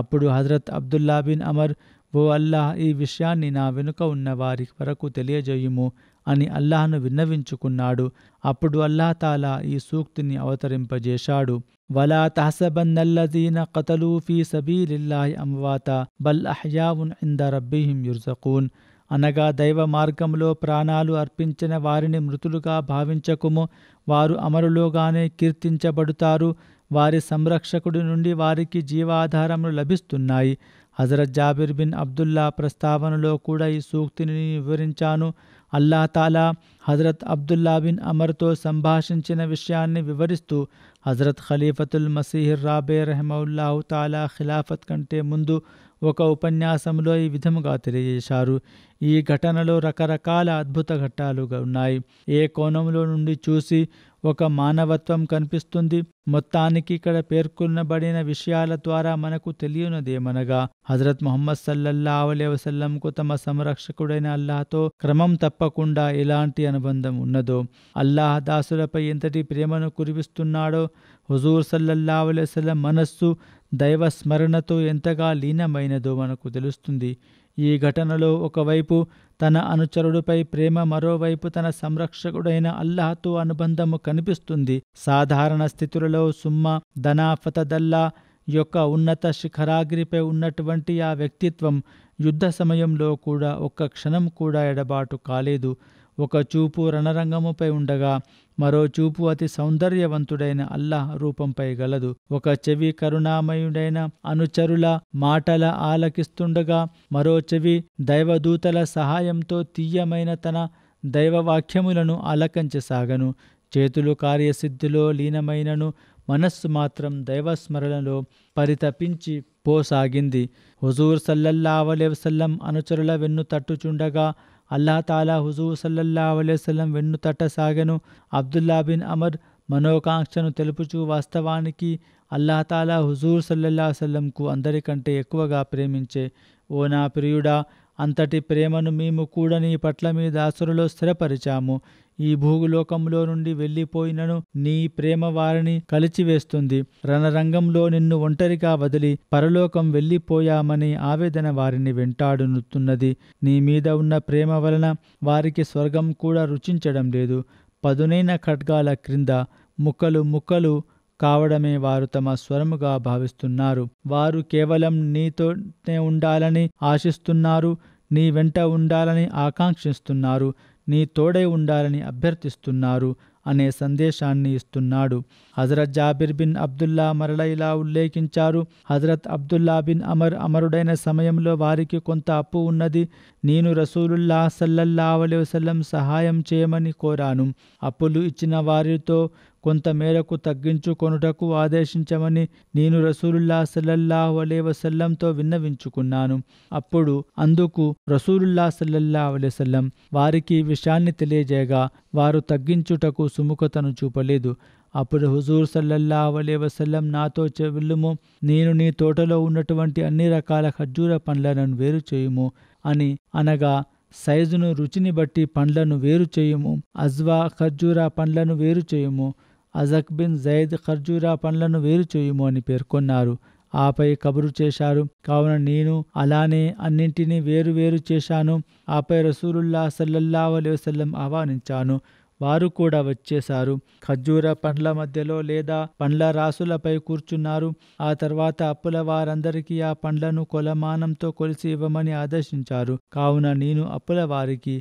అప్పుడు హజరత్ అబ్దుల్లా బిన్ అమర్ ఓ అల్లాహ్ ఈ విషయాన్ని నా వెనుక ఉన్న వారి వరకు తెలియజేయుము అని అల్లాహ్ను విన్నవించుకున్నాడు అప్పుడు అల్లాహ్ తాలా ఈ సూక్తిని అవతరింపజేశాడు వలా తహసబన్నల్లదీన కతలూ సబీలిల్లాహి అమ్వాత బల్ అహ్యావున్ ఇంద రబ్బీహిం యుర్జకూన్ అనగా దైవ మార్గంలో ప్రాణాలు అర్పించిన వారిని మృతులుగా భావించకుము వారు అమరులోగానే కీర్తించబడుతారు వారి సంరక్షకుడి నుండి వారికి జీవాధారములు లభిస్తున్నాయి హజరత్ జాబిర్ బిన్ అబ్దుల్లా ప్రస్తావనలో కూడా ఈ సూక్తిని వివరించాను Allah Ta'ala Hazrat Abdullah bin అమర్తో సంభాషించిన విషయాన్ని వివరిస్తూ హజరత్ ఖలీఫతుల్ మసీహ్ రాబే రహమౌల్లాహు తాలా ఖిలాఫత్ కంటే ముందు ఒక ఉపన్యాసంలో ఈ విధముగా తెలియజేశారు ఈ ఘటనలో రకరకాల అద్భుత ఘట్టాలుగా ఉన్నాయి ఏ కోణంలో నుండి చూసి ఒక మానవత్వం కనిపిస్తుంది మొత్తానికి ఇక్కడ పేర్కొనబడిన విషయాల ద్వారా మనకు తెలియనదేమనగా హజరత్ మొహమ్మద్ సల్లల్లా అలే వసల్లంకు తమ సంరక్షకుడైన అల్లాహతో క్రమం తప్పకుండా ఎలాంటి అనుబంధం ఉన్నదో అల్లాహ్ దాసులపై ఎంతటి ప్రేమను కురిపిస్తున్నాడో హుజూర్ సల్లల్లా అలైవలం మనస్సు దైవ స్మరణతో ఎంతగా లీనమైనదో మనకు తెలుస్తుంది ఈ ఘటనలో ఒకవైపు తన అనుచరుడిపై ప్రేమ మరోవైపు తన సంరక్షకుడైన అల్లాహతో అనుబంధము కనిపిస్తుంది సాధారణ స్థితులలో సుమ్మ దనాఫతదల్లా యొక్క ఉన్నత శిఖరాగ్రిపై ఉన్నటువంటి ఆ వ్యక్తిత్వం యుద్ధ సమయంలో కూడా ఒక్క క్షణం కూడా ఎడబాటు కాలేదు ఒక చూపు రణరంగముపై ఉండగా మరో చూపు అతి సౌందర్యవంతుడైన అల్లాహ్ రూపంపై గలదు ఒక చెవి కరుణామయుడైన అనుచరుల మాటల ఆలకిస్తుండగా మరో చెవి దైవదూతల సహాయంతో తీయమైన తన దైవవాక్యములను ఆలకించసాగను చేతులు కార్యసిద్ధిలో లీనమైనను మనస్సు మాత్రం దైవస్మరణలో పరితపించి పోసాగింది హుజూర్ సల్లల్లా అలైవసల్లం అనుచరుల వెన్ను తట్టుచుండగా అల్లా తాలా హుజూ సల్లల్లా వెన్ను తట్ట సాగను అబ్దుల్లా బిన్ అమర్ మనోకాంక్షను తెలుపుచూ వాస్తవానికి తాలా హుజూర్ సల్లల్లా సల్లంకు అందరికంటే ఎక్కువగా ప్రేమించే ఓ నా ప్రియుడా అంతటి ప్రేమను మేము కూడా నీ పట్ల మీ దాసులలో స్థిరపరిచాము ఈ భూగులోకంలో నుండి వెళ్ళిపోయినను నీ ప్రేమ వారిని కలిచివేస్తుంది రణరంగంలో నిన్ను ఒంటరిగా వదిలి పరలోకం వెళ్ళిపోయామని ఆవేదన వారిని వెంటాడునుతున్నది నీ మీద ఉన్న ప్రేమ వలన వారికి స్వర్గం కూడా రుచించడం లేదు పదునైన ఖడ్గాల క్రింద ముక్కలు ముక్కలు కావడమే వారు తమ స్వరముగా భావిస్తున్నారు వారు కేవలం నీతోనే ఉండాలని ఆశిస్తున్నారు నీ వెంట ఉండాలని ఆకాంక్షిస్తున్నారు నీ తోడే ఉండాలని అభ్యర్థిస్తున్నారు అనే సందేశాన్ని ఇస్తున్నాడు హజరత్ జాబిర్ బిన్ అబ్దుల్లా మరల ఇలా ఉల్లేఖించారు హజరత్ అబ్దుల్లా బిన్ అమర్ అమరుడైన సమయంలో వారికి కొంత అప్పు ఉన్నది నేను రసూలుల్లా సల్లల్లా అలైవసం సహాయం చేయమని కోరాను అప్పులు ఇచ్చిన వారితో కొంతమేరకు తగ్గించుకొనుటకు ఆదేశించమని నేను రసూలుల్లా సల్లల్లాహు అలే వసల్లంతో విన్నవించుకున్నాను అప్పుడు అందుకు రసూలుల్లా సల్లల్లా అలెసల్లం వారికి విషయాన్ని తెలియజేయగా వారు తగ్గించుటకు సుముఖతను చూపలేదు అప్పుడు హుజూర్ సల్లల్లా అలే వసల్లం నాతో చెవిల్లుము నేను నీ తోటలో ఉన్నటువంటి అన్ని రకాల ఖర్జూర పండ్లను వేరు చేయుము అని అనగా సైజును రుచిని బట్టి పండ్లను వేరు చేయుము అజ్వా ఖర్జూర పండ్లను వేరు చేయుము అజక్ బిన్ జైద్ ఖర్జూరా పండ్లను వేరు చేయుము అని పేర్కొన్నారు ఆపై కబురు చేశారు కావున నేను అలానే అన్నింటినీ వేరు వేరు చేశాను ఆపై రసూలుల్లా సల్లల్లా అలై వసల్లం ఆహ్వానించాను వారు కూడా వచ్చేశారు ఖర్జూర పండ్ల మధ్యలో లేదా పండ్ల రాసులపై కూర్చున్నారు ఆ తర్వాత అప్పుల వారందరికీ ఆ పండ్లను కొలమానంతో కొలిసి ఇవ్వమని ఆదేశించారు కావున నేను అప్పుల వారికి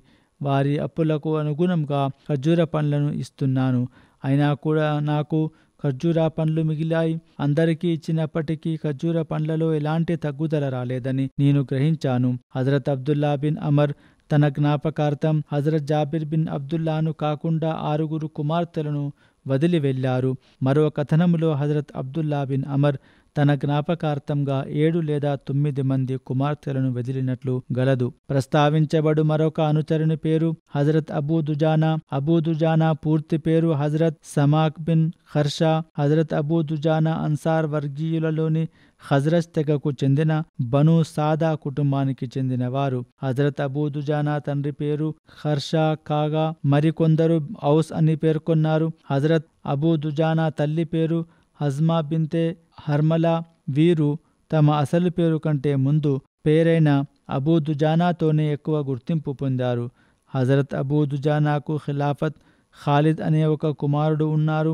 వారి అప్పులకు అనుగుణంగా ఖర్జూర పండ్లను ఇస్తున్నాను అయినా కూడా నాకు ఖర్జూర పండ్లు మిగిలాయి అందరికీ ఇచ్చినప్పటికీ ఖర్జూర పండ్లలో ఎలాంటి తగ్గుదల రాలేదని నేను గ్రహించాను హజరత్ అబ్దుల్లా బిన్ అమర్ తన జ్ఞాపకార్థం హజరత్ జాబిర్ బిన్ అబ్దుల్లాను కాకుండా ఆరుగురు కుమార్తెలను వదిలి వెళ్లారు మరో కథనంలో హజరత్ అబ్దుల్లా బిన్ అమర్ తన జ్ఞాపకార్థంగా ఏడు లేదా తొమ్మిది మంది కుమార్తెలను వెదిలినట్లు గలదు ప్రస్తావించబడు మరొక అనుచరుని పేరు హజరత్ అబూదుజానా అబూదుజానా పూర్తి పేరు Hazrat Simak bin Kharasha Hazrat Abu Dujana Ansar వర్గీయులలోని హజరత్ తెగకు చెందిన బను సాదా కుటుంబానికి చెందినవారు హజరత్ అబూదుజానా తండ్రి పేరు హర్షా కాగా మరికొందరు ఔస్ అని పేర్కొన్నారు హజరత్ అబూదుజానా తల్లి పేరు హజ్మా బింతే హర్మలా వీరు తమ అసలు పేరు కంటే ముందు పేరైన అబూ దుజానాతోనే ఎక్కువ గుర్తింపు పొందారు హజరత్ అబూ దుజానాకు ఖిలాఫత్ ఖాలిద్ అనే ఒక కుమారుడు ఉన్నారు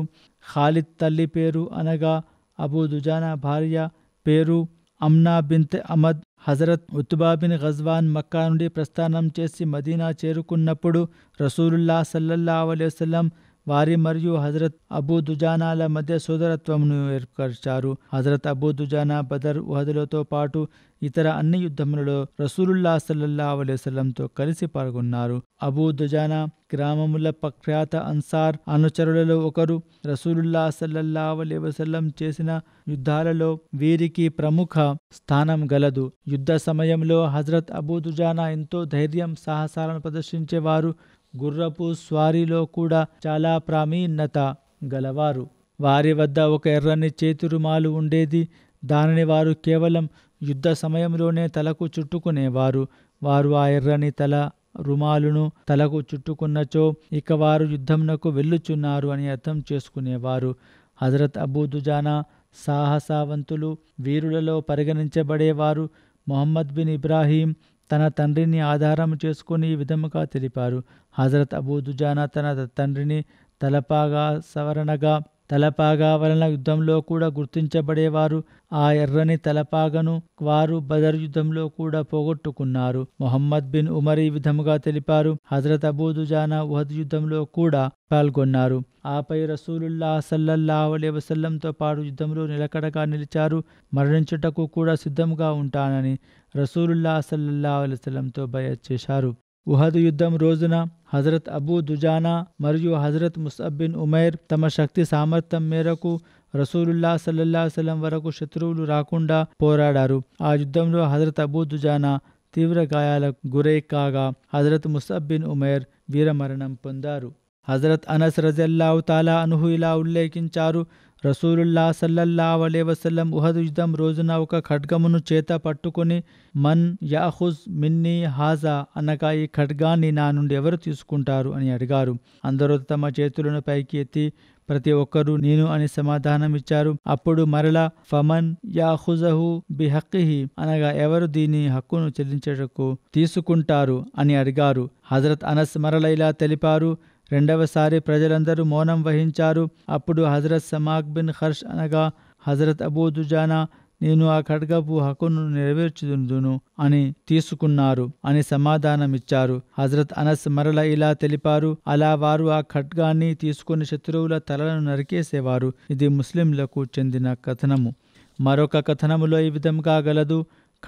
ఖాలిద్ తల్లి పేరు అనగా అబూ దుజానా భార్య పేరు Amna bint Ahmad Hazrat Utba bin Ghazwan Makkah నుండి ప్రస్థానం చేసి మదీనా చేరుకున్నప్పుడు రసూలుల్లా సల్లల్లా అలైవలం వారి మరియు హజరత్ అబూ దుజానాల మధ్య సోదరత్వమును ఏర్పరిచారు హజరత్ అబూ దుజానా బదర్ ఉహదులతో పాటు ఇతర అన్ని యుద్ధములలో రసూలుల్లా సల్లల్లా అలైస్లంతో కలిసి పాల్గొన్నారు అబూ దుజానా గ్రామముల ప్రఖ్యాత అన్సార్ అనుచరులలో ఒకరు రసూలుల్లా సల్లల్లా అలై వసల్లం చేసిన యుద్ధాలలో వీరికి ప్రముఖ స్థానం గలదు యుద్ధ సమయంలో హజరత్ అబూ దుజానా ఎంతో ధైర్యం సాహసాలను ప్రదర్శించేవారు గుర్రపు స్వారీలో కూడా చాలా ప్రామీణ్యత గలవారు వారి వద్ద ఒక ఎర్రని రుమాలు ఉండేది దానిని వారు కేవలం యుద్ధ సమయంలోనే తలకు చుట్టుకునేవారు వారు ఆ ఎర్రని తల రుమాలును తలకు చుట్టుకున్నచో ఇక వారు యుద్ధంనకు వెళ్ళుచున్నారు అని అర్థం చేసుకునేవారు హజరత్ అబూదుజానా సాహసావంతులు వీరులలో పరిగణించబడేవారు మొహమ్మద్ బిన్ ఇబ్రాహీం తన తండ్రిని ఆధారం చేసుకుని ఈ విధముగా తెలిపారు హజరత్ అబూదుజానా తన తండ్రిని తలపాగా సవరణగా తలపాగా వలన యుద్ధంలో కూడా గుర్తించబడేవారు ఆ ఎర్రని తలపాగను వారు బదర్ యుద్ధంలో కూడా పోగొట్టుకున్నారు మొహమ్మద్ బిన్ ఉమర్ ఈ విధముగా తెలిపారు హజరత్ అబూదుజానా ఉహద్ యుద్ధంలో కూడా పాల్గొన్నారు ఆపై రసూలుల్లా సల్లల్లాహు వసల్లంతో పాటు యుద్ధంలో నిలకడగా నిలిచారు మరణించుటకు కూడా సిద్ధంగా ఉంటానని రసూలుల్లా సల్లల్లా అలెస్లంతో బయత్ చేశారు ఉహదు యుద్ధం రోజున హజరత్ అబూ దుజానా మరియు హజరత్ ముసబ్ బిన్ ఉమైర్ తమ శక్తి సామర్థ్యం మేరకు రసూలుల్లా సల్లల్లా సలం వరకు శత్రువులు రాకుండా పోరాడారు ఆ యుద్ధంలో హజరత్ అబూ దుజానా తీవ్ర గాయాలకు గురై కాగా హజరత్ ముసబ్ బిన్ ఉమైర్ వీరమరణం పొందారు హజరత్ అనస్ రజల్లావు తాలా అనుహు ఇలా ఉల్లేఖించారు రసూలుల్లా సల్లల్లా అలే వసల్లం ఉహద్ యుద్ధం రోజున ఒక ఖడ్గమును చేత పట్టుకొని మన్ యాహుజ్ మిన్ని హాజా అనగా ఈ ఖడ్గాన్ని నా నుండి ఎవరు తీసుకుంటారు అని అడిగారు అందరూ తమ చేతులను పైకి ఎత్తి ప్రతి ఒక్కరూ నేను అని సమాధానం ఇచ్చారు అప్పుడు మరలా ఫమన్ యాహుజహు బిహక్కిహి అనగా ఎవరు దీని హక్కును చెల్లించటకు తీసుకుంటారు అని అడిగారు హజరత్ అనస్ మరల ఇలా తెలిపారు రెండవసారి ప్రజలందరూ మౌనం వహించారు అప్పుడు హజరత్ సమాక్ బిన్ హర్ష్ అనగా హజరత్ అబూ దుజానా నేను ఆ ఖడ్గపు హక్కును నెరవేర్చుదును అని తీసుకున్నారు అని సమాధానమిచ్చారు హజరత్ అనస్ మరల ఇలా తెలిపారు అలా వారు ఆ ఖడ్గాన్ని తీసుకుని శత్రువుల తలను నరికేసేవారు ఇది ముస్లింలకు చెందిన కథనము మరొక కథనములో ఈ విధంగా గలదు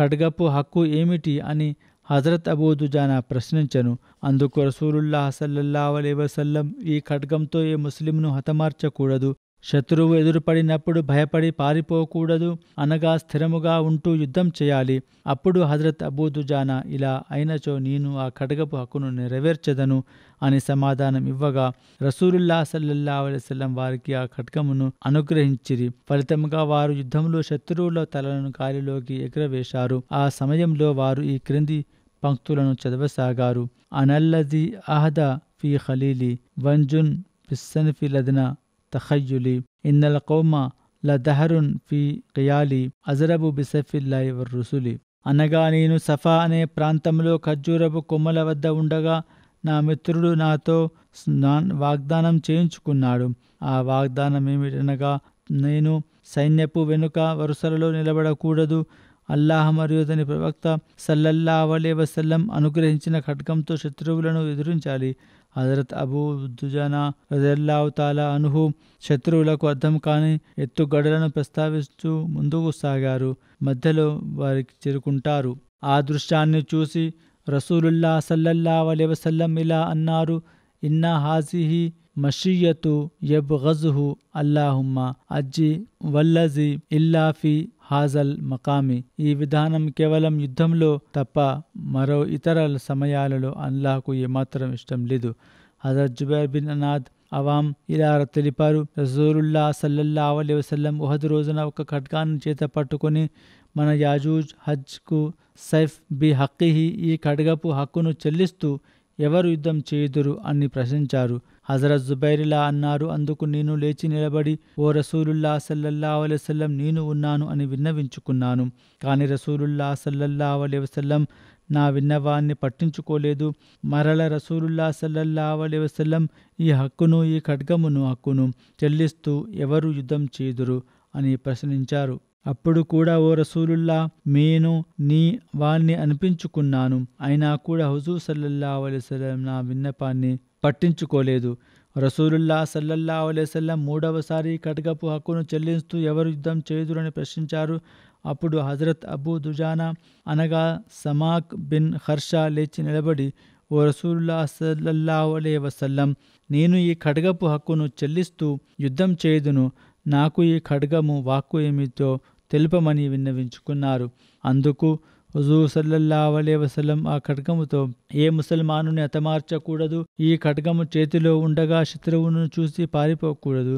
ఖడ్గపు హక్కు ఏమిటి అని హజరత్ అబూదుజానా ప్రశ్నించను అందుకు రసూలుల్లా సల్లల్లా అలీ వసల్లం ఈ ఖడ్గంతో ఏ ముస్లింను హతమార్చకూడదు శత్రువు ఎదురుపడినప్పుడు భయపడి పారిపోకూడదు అనగా స్థిరముగా ఉంటూ యుద్ధం చేయాలి అప్పుడు హజరత్ అబూదుజానా ఇలా అయినచో నేను ఆ ఖడ్గపు హక్కును నెరవేర్చదను అని సమాధానం ఇవ్వగా రసూలుల్లా సల్లల్లా అలైవల్లం వారికి ఆ ఖడ్గమును అనుగ్రహించిరి ఫలితంగా వారు యుద్ధంలో శత్రువుల తలను గాలిలోకి ఎగురవేశారు ఆ సమయంలో వారు ఈ క్రింది పంక్తులను చదవసాగారు అనల్లది అహద ఫి ఖలీలి వంజున్ ఫి లదన తఖయ్యులి ఇన్నల కోమ లదహరున్ ఫీ ఖయాలి అజరబు బిసఫిల్లాయి రుసులి అనగా నేను సఫా అనే ప్రాంతంలో ఖజ్జూరపు కొమ్మల వద్ద ఉండగా నా మిత్రుడు నాతో వాగ్దానం చేయించుకున్నాడు ఆ వాగ్దానం ఏమిటనగా నేను సైన్యపు వెనుక వరుసలలో నిలబడకూడదు అల్లాహ్ మరియు అతని ప్రవక్త సల్లల్లా అలే వసల్లం అనుగ్రహించిన ఖడ్గంతో శత్రువులను ఎదురించాలి హజరత్ అబూ దుజానా రజల్లావు తాలా అనుహు శత్రువులకు అర్థం కాని ఎత్తుగడలను ప్రస్తావిస్తూ ముందుకు సాగారు మధ్యలో వారికి చేరుకుంటారు ఆ దృశ్యాన్ని చూసి రసూలుల్లా సల్లల్లా అలే వసల్లం ఇలా అన్నారు ఇన్నా హాజీహి మషియతు యబ్ గజుహు అల్లాహుమ్మ అజ్జి వల్లజి ఇల్లాఫీ హాజల్ మకామి ఈ విధానం కేవలం యుద్ధంలో తప్ప మరో ఇతర సమయాలలో అల్లాహకు ఏమాత్రం ఇష్టం లేదు హజరత్ జుబైర్ బిన్ అనాద్ అవాం ఇలా తెలిపారు రజూరుల్లా సల్లల్లా అలీ వసల్లం ఉహద్ రోజున ఒక ఖడ్గాన్ని చేత పట్టుకొని మన యాజూజ్ హజ్కు సైఫ్ బి హక్కిహి ఈ ఖడ్గపు హక్కును చెల్లిస్తూ ఎవరు యుద్ధం చేయుదురు అని ప్రశ్నించారు హజరత్ జుబైర్లా అన్నారు అందుకు నేను లేచి నిలబడి ఓ రసూలుల్లా సల్లల్లా అలైవల్లం నేను ఉన్నాను అని విన్నవించుకున్నాను కానీ రసూలుల్లా సల్లల్లా వసల్లం నా విన్నవాన్ని పట్టించుకోలేదు మరల రసూలుల్లా సల్లల్లా వసల్లం ఈ హక్కును ఈ ఖడ్గమును హక్కును చెల్లిస్తూ ఎవరు యుద్ధం చేదురు అని ప్రశ్నించారు అప్పుడు కూడా ఓ రసూలుల్లా నేను నీ వాణ్ణి అనిపించుకున్నాను అయినా కూడా హుజూ సల్లల్లా అలైవలం నా విన్నపాన్ని పట్టించుకోలేదు రసూలుల్లా సల్లల్లా అలైసల్లం మూడవసారి కటగపు హక్కును చెల్లిస్తూ ఎవరు యుద్ధం చేయుదురని ప్రశ్నించారు అప్పుడు హజరత్ అబూ దుజానా అనగా సమాక్ బిన్ హర్షా లేచి నిలబడి ఓ రసూల్లా సల్లల్లా అలే వసల్లం నేను ఈ ఖడ్గపు హక్కును చెల్లిస్తూ యుద్ధం చేయుదును నాకు ఈ ఖడ్గము వాక్కు ఏమిటో తెలుపమని విన్నవించుకున్నారు అందుకు హుజూ సల్లల్లా అలే వసలం ఆ ఖడ్గముతో ఏ ముసల్మానుని హతమార్చకూడదు ఈ ఖడ్గము చేతిలో ఉండగా శత్రువును చూసి పారిపోకూడదు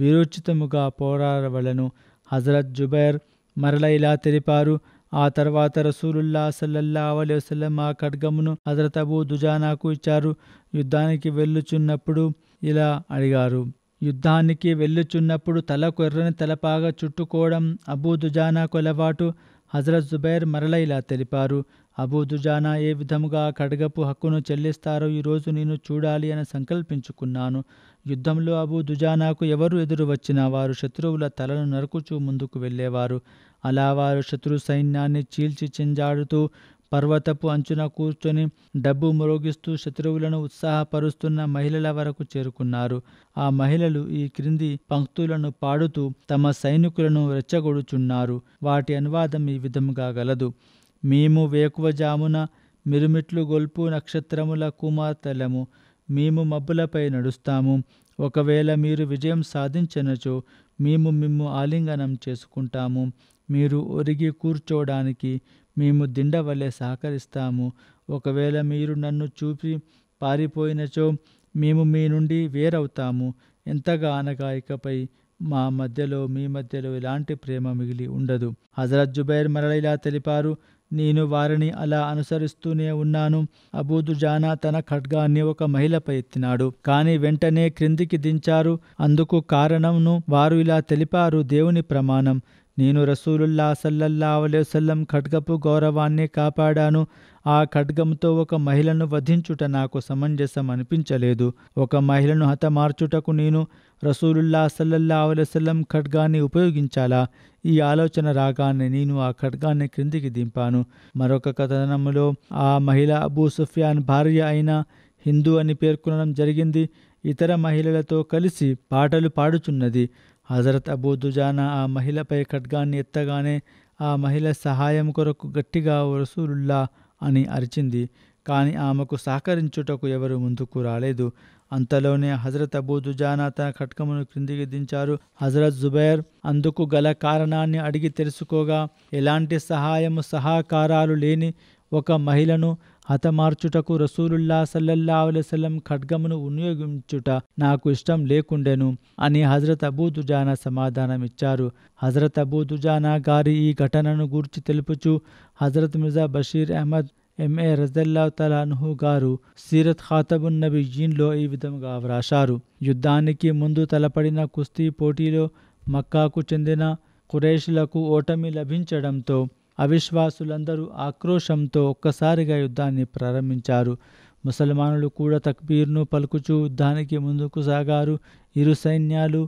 వీరోచితముగా పోరాడవలను హజరత్ జుబైర్ మరల ఇలా తెలిపారు ఆ తర్వాత రసూలుల్లా సల్లల్లా అలె వసలం ఆ ఖడ్గమును హజరత్ అబూ దుజానాకు ఇచ్చారు యుద్ధానికి వెళ్ళుచున్నప్పుడు ఇలా అడిగారు యుద్ధానికి వెళ్ళుచున్నప్పుడు తలకు ఎర్రని తలపాగా చుట్టుకోవడం అబూ దుజానాకు అలవాటు హజరత్ జుబైర్ మరల ఇలా తెలిపారు అబూ దుజానా ఏ విధముగా కడగపు హక్కును చెల్లిస్తారో ఈరోజు నేను చూడాలి అని సంకల్పించుకున్నాను యుద్ధంలో అబూ దుజానాకు ఎవరు ఎదురు వచ్చినా వారు శత్రువుల తలను నరుకుచూ ముందుకు వెళ్ళేవారు అలా వారు శత్రు సైన్యాన్ని చీల్చి చెంజాడుతూ పర్వతపు అంచున కూర్చొని డబ్బు మ్రోగిస్తూ శత్రువులను ఉత్సాహపరుస్తున్న మహిళల వరకు చేరుకున్నారు ఆ మహిళలు ఈ క్రింది పంక్తులను పాడుతూ తమ సైనికులను రెచ్చగొడుచున్నారు వాటి అనువాదం ఈ విధంగా గలదు మేము వేకువజామున మిరుమిట్లు గొల్పు నక్షత్రముల కుమార్తెలము మేము మబ్బులపై నడుస్తాము ఒకవేళ మీరు విజయం సాధించనచో మేము మిమ్ము ఆలింగనం చేసుకుంటాము మీరు ఒరిగి కూర్చోవడానికి మేము దిండ వలె సహకరిస్తాము ఒకవేళ మీరు నన్ను చూపి పారిపోయినచో మేము మీ నుండి వేరవుతాము ఎంతగా అనగా ఇకపై మా మధ్యలో మీ మధ్యలో ఎలాంటి ప్రేమ మిగిలి ఉండదు హజరత్ జుబైర్ మరల ఇలా తెలిపారు నేను వారిని అలా అనుసరిస్తూనే ఉన్నాను అబూదుజానా తన ఖడ్గాన్ని ఒక మహిళపై ఎత్తినాడు కానీ వెంటనే క్రిందికి దించారు అందుకు కారణంను వారు ఇలా తెలిపారు దేవుని ప్రమాణం నేను రసూలుల్లా సల్లల్లా అలైవల్లం ఖడ్గపు గౌరవాన్ని కాపాడాను ఆ ఖడ్గంతో ఒక మహిళను వధించుట నాకు సమంజసం అనిపించలేదు ఒక మహిళను హతమార్చుటకు నేను రసూలుల్లా సల్లల్లా అలైవల్లం ఖడ్గాన్ని ఉపయోగించాలా ఈ ఆలోచన రాగానే నేను ఆ ఖడ్గాన్ని క్రిందికి దింపాను మరొక కథనములో ఆ మహిళ అబూ సుఫియాన్ భార్య అయిన హిందూ అని పేర్కొనడం జరిగింది ఇతర మహిళలతో కలిసి పాటలు పాడుచున్నది హజరత్ అబూదుజానా ఆ మహిళపై ఖడ్గాన్ని ఎత్తగానే ఆ మహిళ సహాయం కొరకు గట్టిగా వసూలుల్లా అని అరిచింది కానీ ఆమెకు సహకరించుటకు ఎవరు ముందుకు రాలేదు అంతలోనే హజరత్ అబూదుజానా తన ఖట్కమును క్రిందికి దించారు హజరత్ జుబైర్ అందుకు గల కారణాన్ని అడిగి తెలుసుకోగా ఎలాంటి సహాయము సహకారాలు లేని ఒక మహిళను హతమార్చుటకు రసూలుల్లా సల్లల్లా అలైసల్లం ఖడ్గమును వినియోగించుట నాకు ఇష్టం లేకుండెను అని హజరత్ అబూదుజానా సమాధానమిచ్చారు హజరత్ అబూదుజానా గారి ఈ ఘటనను గూర్చి తెలుపుచు హజరత్ మిర్జా బషీర్ అహ్మద్ ఎంఏ రజల్లా తలాన్హు గారు సీరత్ ఖాతబున్ నబీజీన్లో ఈ విధంగా వ్రాశారు యుద్ధానికి ముందు తలపడిన కుస్తీ పోటీలో మక్కాకు చెందిన కురేషులకు ఓటమి లభించడంతో అవిశ్వాసులందరూ ఆక్రోశంతో ఒక్కసారిగా యుద్ధాన్ని ప్రారంభించారు ముసల్మానులు కూడా తక్బీర్ను పలుకుచూ యుద్ధానికి ముందుకు సాగారు ఇరు సైన్యాలు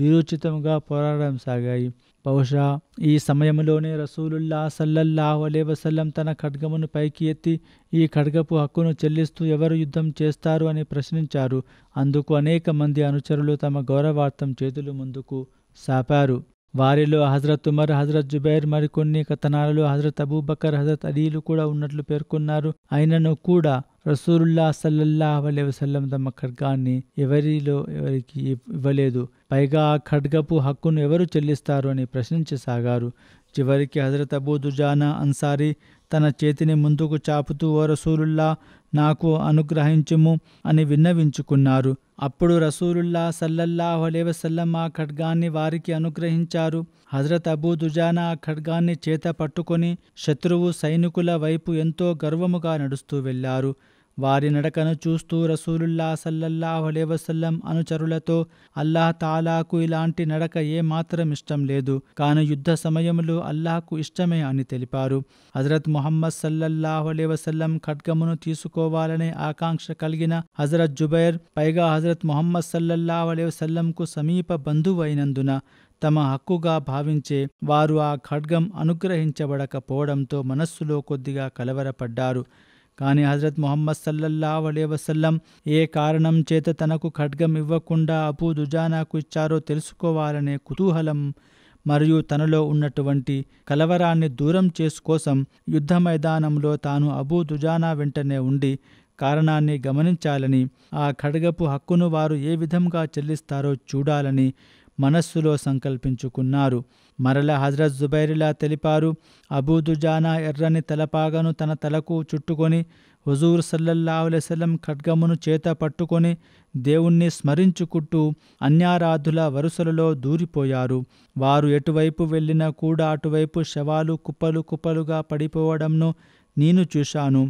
విరుచితంగా పోరాడడం సాగాయి బహుశా ఈ సమయంలోనే రసూలుల్లా సల్లల్లాహు అలే వసల్లం తన ఖడ్గమును పైకి ఎత్తి ఈ ఖడ్గపు హక్కును చెల్లిస్తూ ఎవరు యుద్ధం చేస్తారు అని ప్రశ్నించారు అందుకు అనేక మంది అనుచరులు తమ గౌరవార్థం చేతులు ముందుకు సాపారు వారిలో హజరత్ ఉమర్ హజరత్ జుబైర్ మరికొన్ని కథనాలలో హజరత్ అబూబకర్ హజరత్ అలీలు కూడా ఉన్నట్లు పేర్కొన్నారు ఆయనను కూడా రసూలుల్లా సల్లల్లాహ్ అలై వసల్లం తమ ఖడ్గాన్ని ఎవరిలో ఎవరికి ఇవ్వలేదు పైగా ఆ ఖడ్గపు హక్కును ఎవరు చెల్లిస్తారు అని ప్రశ్నించసాగారు చివరికి హజరత్ అబూదుజానా అన్సారీ తన చేతిని ముందుకు చాపుతూ ఓ రసూలుల్లా నాకు అనుగ్రహించుము అని విన్నవించుకున్నారు అప్పుడు రసూలుల్లా సల్లల్లాహు అలేవసల్లం ఆ ఖడ్గాన్ని వారికి అనుగ్రహించారు హజరత్ అబూ దుజానా ఆ ఖడ్గాన్ని చేత పట్టుకొని శత్రువు సైనికుల వైపు ఎంతో గర్వముగా నడుస్తూ వెళ్లారు వారి నడకను చూస్తూ రసూలుల్లా సల్లల్లాహు వసల్లం అనుచరులతో అల్లాహ్ తాలాకు ఇలాంటి నడక ఏమాత్రం ఇష్టం లేదు కాని యుద్ధ సమయంలో అల్లాహకు ఇష్టమే అని తెలిపారు హజరత్ మొహమ్మద్ సల్లల్లాహు వసల్లం ఖడ్గమును తీసుకోవాలనే ఆకాంక్ష కలిగిన హజరత్ జుబైర్ పైగా హజరత్ మొహమ్మద్ సల్లల్లాహు వసల్లంకు సమీప అయినందున తమ హక్కుగా భావించే వారు ఆ ఖడ్గం అనుగ్రహించబడకపోవడంతో మనస్సులో కొద్దిగా కలవరపడ్డారు కానీ హజరత్ మొహమ్మద్ సల్లల్లా అలే వసల్లం ఏ కారణం చేత తనకు ఖడ్గం ఇవ్వకుండా అబూ దుజానాకు ఇచ్చారో తెలుసుకోవాలనే కుతూహలం మరియు తనలో ఉన్నటువంటి కలవరాన్ని దూరం చేసుకోసం యుద్ధ మైదానంలో తాను అబూ దుజానా వెంటనే ఉండి కారణాన్ని గమనించాలని ఆ ఖడ్గపు హక్కును వారు ఏ విధంగా చెల్లిస్తారో చూడాలని మనస్సులో సంకల్పించుకున్నారు మరల హజరత్ జుబైరులా తెలిపారు అబూదుజానా ఎర్రని తలపాగను తన తలకు చుట్టుకొని హుజూర్ సల్లల్లాహులెసలం ఖడ్గమును చేత పట్టుకొని దేవుణ్ణి స్మరించుకుంటూ అన్యారాధుల వరుసలలో దూరిపోయారు వారు ఎటువైపు వెళ్ళినా కూడా అటువైపు శవాలు కుప్పలు కుప్పలుగా పడిపోవడంను నేను చూశాను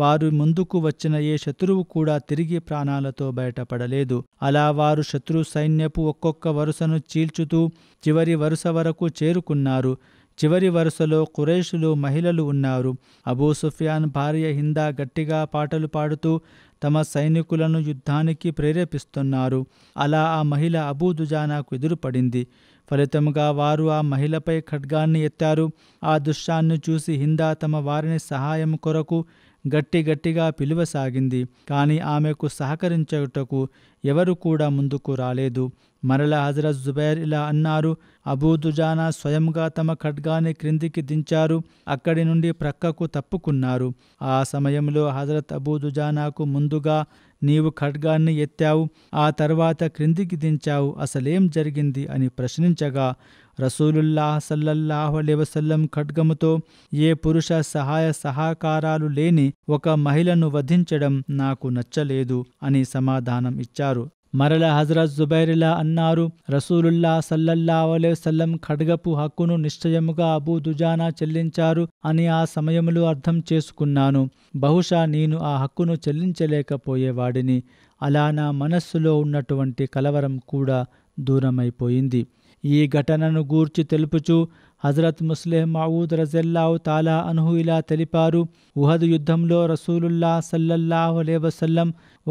వారు ముందుకు వచ్చిన ఏ శత్రువు కూడా తిరిగి ప్రాణాలతో బయటపడలేదు అలా వారు శత్రు సైన్యపు ఒక్కొక్క వరుసను చీల్చుతూ చివరి వరుస వరకు చేరుకున్నారు చివరి వరుసలో కురేషులు మహిళలు ఉన్నారు అబూ సుఫియాన్ భార్య హిందా గట్టిగా పాటలు పాడుతూ తమ సైనికులను యుద్ధానికి ప్రేరేపిస్తున్నారు అలా ఆ మహిళ అబూ దుజానాకు ఎదురుపడింది ఫలితంగా వారు ఆ మహిళపై ఖడ్గాన్ని ఎత్తారు ఆ దృశ్యాన్ని చూసి హిందా తమ వారిని సహాయం కొరకు గట్టి గట్టిగా పిలువసాగింది కానీ ఆమెకు సహకరించుటకు ఎవరు కూడా ముందుకు రాలేదు మరలా హజరత్ జుబైర్ ఇలా అన్నారు అబూ దుజానా స్వయంగా తమ ఖడ్గాన్ని క్రిందికి దించారు అక్కడి నుండి ప్రక్కకు తప్పుకున్నారు ఆ సమయంలో హజరత్ అబూ దుజానాకు ముందుగా నీవు ఖడ్గాన్ని ఎత్తావు ఆ తర్వాత క్రిందికి దించావు అసలేం జరిగింది అని ప్రశ్నించగా రసూలుల్లాహ సల్లల్లాహు వసల్లం ఖడ్గముతో ఏ పురుష సహాయ సహకారాలు లేని ఒక మహిళను వధించడం నాకు నచ్చలేదు అని సమాధానం ఇచ్చారు మరల హజరత్ జుబైర్లా అన్నారు రసూలుల్లా సల్లల్లా సల్లం ఖడ్గపు హక్కును నిశ్చయముగా అబూ దుజానా చెల్లించారు అని ఆ సమయంలో అర్థం చేసుకున్నాను బహుశా నేను ఆ హక్కును చెల్లించలేకపోయేవాడిని అలా నా మనస్సులో ఉన్నటువంటి కలవరం కూడా దూరమైపోయింది ఈ ఘటనను గూర్చి తెలుపుచూ హజరత్ ముస్లిం మహూద్ రజల్లావు తాలా అన్హు ఇలా తెలిపారు ఉహద్ యుద్ధంలో రసూలుల్లా సల్లల్లాహు అలే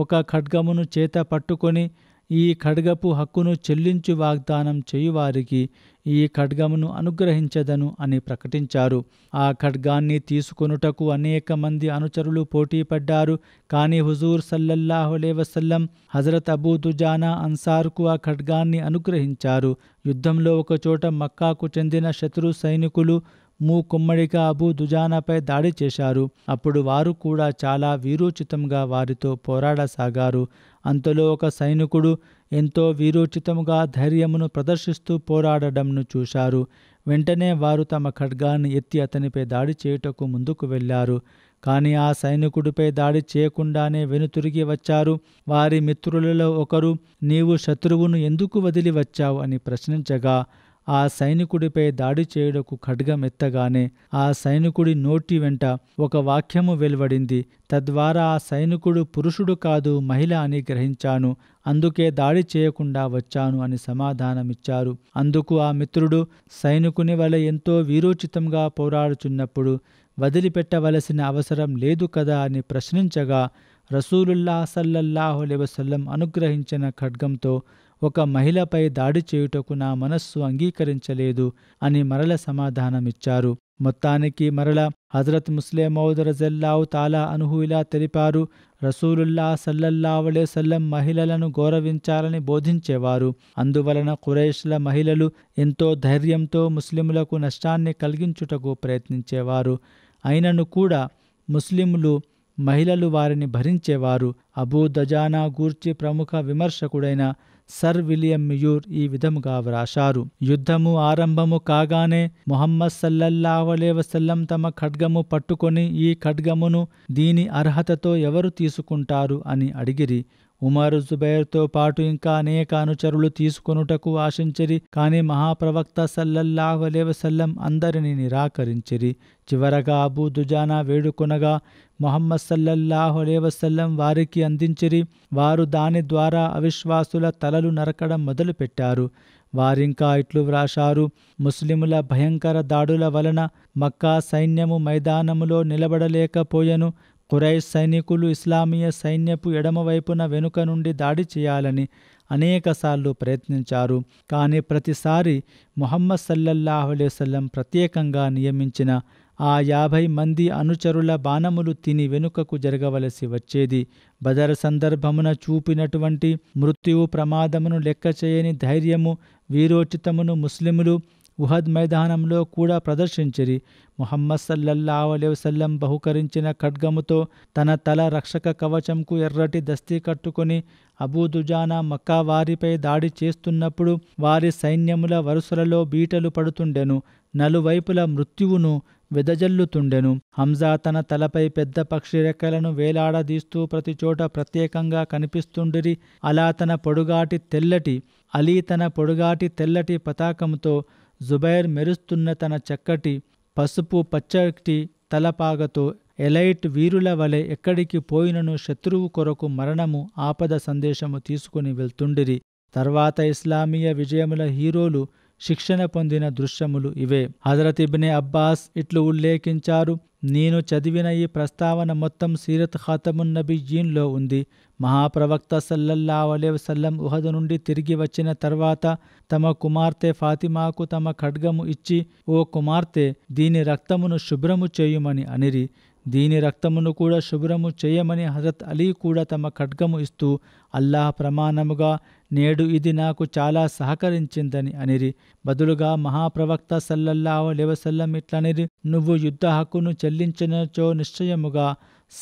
ఒక ఖడ్గమును చేత పట్టుకొని ఈ ఖడ్గపు హక్కును చెల్లించు వాగ్దానం చేయువారికి ఈ ఖడ్గమును అనుగ్రహించదను అని ప్రకటించారు ఆ ఖడ్గాన్ని తీసుకొనుటకు అనేక మంది అనుచరులు పోటీపడ్డారు కానీ హుజూర్ సల్లల్లాహులే వసల్లం హజరత్ అబూ దుజానా అన్సార్కు ఆ ఖడ్గాన్ని అనుగ్రహించారు యుద్ధంలో ఒకచోట మక్కాకు చెందిన శత్రు సైనికులు మూ కుమ్మడిగా అబూ దుజానాపై దాడి చేశారు అప్పుడు వారు కూడా చాలా వీరోచితంగా వారితో పోరాడసాగారు అంతలో ఒక సైనికుడు ఎంతో వీరోచితముగా ధైర్యమును ప్రదర్శిస్తూ పోరాడడంను చూశారు వెంటనే వారు తమ ఖడ్గాన్ని ఎత్తి అతనిపై దాడి చేయుటకు ముందుకు వెళ్ళారు కానీ ఆ సైనికుడిపై దాడి చేయకుండానే వెనుతిరిగి వచ్చారు వారి మిత్రులలో ఒకరు నీవు శత్రువును ఎందుకు వదిలి వచ్చావు అని ప్రశ్నించగా ఆ సైనికుడిపై దాడి చేయుటకు ఖడ్గమెత్తగానే ఆ సైనికుడి నోటి వెంట ఒక వాక్యము వెలువడింది తద్వారా ఆ సైనికుడు పురుషుడు కాదు మహిళ అని గ్రహించాను అందుకే దాడి చేయకుండా వచ్చాను అని సమాధానమిచ్చారు అందుకు ఆ మిత్రుడు సైనికుని వలె ఎంతో వీరోచితంగా పోరాడుచున్నప్పుడు వదిలిపెట్టవలసిన అవసరం లేదు కదా అని ప్రశ్నించగా రసూలుల్లా సల్లల్లాహు వసల్లం అనుగ్రహించిన ఖడ్గంతో ఒక మహిళపై దాడి చేయుటకు నా మనస్సు అంగీకరించలేదు అని మరల సమాధానమిచ్చారు మొత్తానికి మరల హజరత్ ముస్లేమౌద్ రజల్లావు తాలా అనుహు ఇలా తెలిపారు రసూలుల్లా సల్లల్లావలే సల్లం మహిళలను గౌరవించాలని బోధించేవారు అందువలన కురేష్ల మహిళలు ఎంతో ధైర్యంతో ముస్లిములకు నష్టాన్ని కలిగించుటకు ప్రయత్నించేవారు అయినను కూడా ముస్లిములు మహిళలు వారిని భరించేవారు అబూ దజానా గూర్చి ప్రముఖ విమర్శకుడైన సర్ విలియం మియూర్ ఈ విధముగా వ్రాశారు యుద్ధము ఆరంభము కాగానే మొహమ్మద్ సల్లల్లాహలే వసల్లం తమ ఖడ్గము పట్టుకొని ఈ ఖడ్గమును దీని అర్హతతో ఎవరు తీసుకుంటారు అని అడిగిరి ఉమర్ జుబైర్తో పాటు ఇంకా అనేక అనుచరులు తీసుకొనుటకు ఆశించిరి కానీ మహాప్రవక్త సల్లల్లాహు అలే వసల్లం అందరినీ నిరాకరించిరి చివరగా అబూ దుజానా వేడుకొనగా మొహమ్మద్ సల్లల్లాహు అలేవసల్లం వారికి అందించిరి వారు దాని ద్వారా అవిశ్వాసుల తలలు నరకడం మొదలుపెట్టారు వారింకా ఇట్లు వ్రాశారు ముస్లిముల భయంకర దాడుల వలన మక్కా సైన్యము మైదానములో నిలబడలేకపోయెను కురైష్ సైనికులు ఇస్లామీయ సైన్యపు ఎడమవైపున వెనుక నుండి దాడి చేయాలని అనేకసార్లు ప్రయత్నించారు కానీ ప్రతిసారి మొహమ్మద్ సల్లల్లాహులేసల్లం ప్రత్యేకంగా నియమించిన ఆ యాభై మంది అనుచరుల బాణములు తిని వెనుకకు జరగవలసి వచ్చేది బదర సందర్భమున చూపినటువంటి మృత్యువు ప్రమాదమును లెక్క చేయని ధైర్యము వీరోచితమును ముస్లిములు ఉహద్ మైదానంలో కూడా ప్రదర్శించిరి ముహమ్మద్ సల్లల్లా అలై వసల్లం బహుకరించిన ఖడ్గముతో తన తల రక్షక కవచంకు ఎర్రటి దస్తీ కట్టుకుని అబూదుజానా మక్కా వారిపై దాడి చేస్తున్నప్పుడు వారి సైన్యముల వరుసలలో బీటలు పడుతుండెను నలువైపుల మృత్యువును వెదజల్లుతుండెను హంజా తన తలపై పెద్ద పక్షిరెక్కలను వేలాడదీస్తూ ప్రతిచోట ప్రత్యేకంగా కనిపిస్తుండిరి అలా తన పొడుగాటి తెల్లటి అలీ తన పొడుగాటి తెల్లటి పతాకంతో జుబైర్ మెరుస్తున్న తన చక్కటి పసుపు పచ్చటి తలపాగతో ఎలైట్ వీరుల వలె ఎక్కడికి పోయినను శత్రువు కొరకు మరణము ఆపద సందేశము తీసుకుని వెళ్తుండిరి తర్వాత ఇస్లామీయ విజయముల హీరోలు శిక్షణ పొందిన దృశ్యములు ఇవే హజరత్ ఇబ్నే అబ్బాస్ ఇట్లు ఉల్లేఖించారు నేను చదివిన ఈ ప్రస్తావన మొత్తం సీరత్ ఖాతమున్ నబీజీన్లో ఉంది మహాప్రవక్త సల్లల్లా వసల్లం ఉహద నుండి తిరిగి వచ్చిన తర్వాత తమ కుమార్తె ఫాతిమాకు తమ ఖడ్గము ఇచ్చి ఓ కుమార్తె దీని రక్తమును శుభ్రము చేయుమని అనిరి దీని రక్తమును కూడా శుభ్రము చేయమని హజరత్ అలీ కూడా తమ ఖడ్గము ఇస్తూ అల్లాహ్ ప్రమాణముగా నేడు ఇది నాకు చాలా సహకరించిందని అనిరి బదులుగా మహాప్రవక్త సల్లల్లాహు లేవసల్లం ఇట్లనిరి నువ్వు యుద్ధ హక్కును చెల్లించినచో నిశ్చయముగా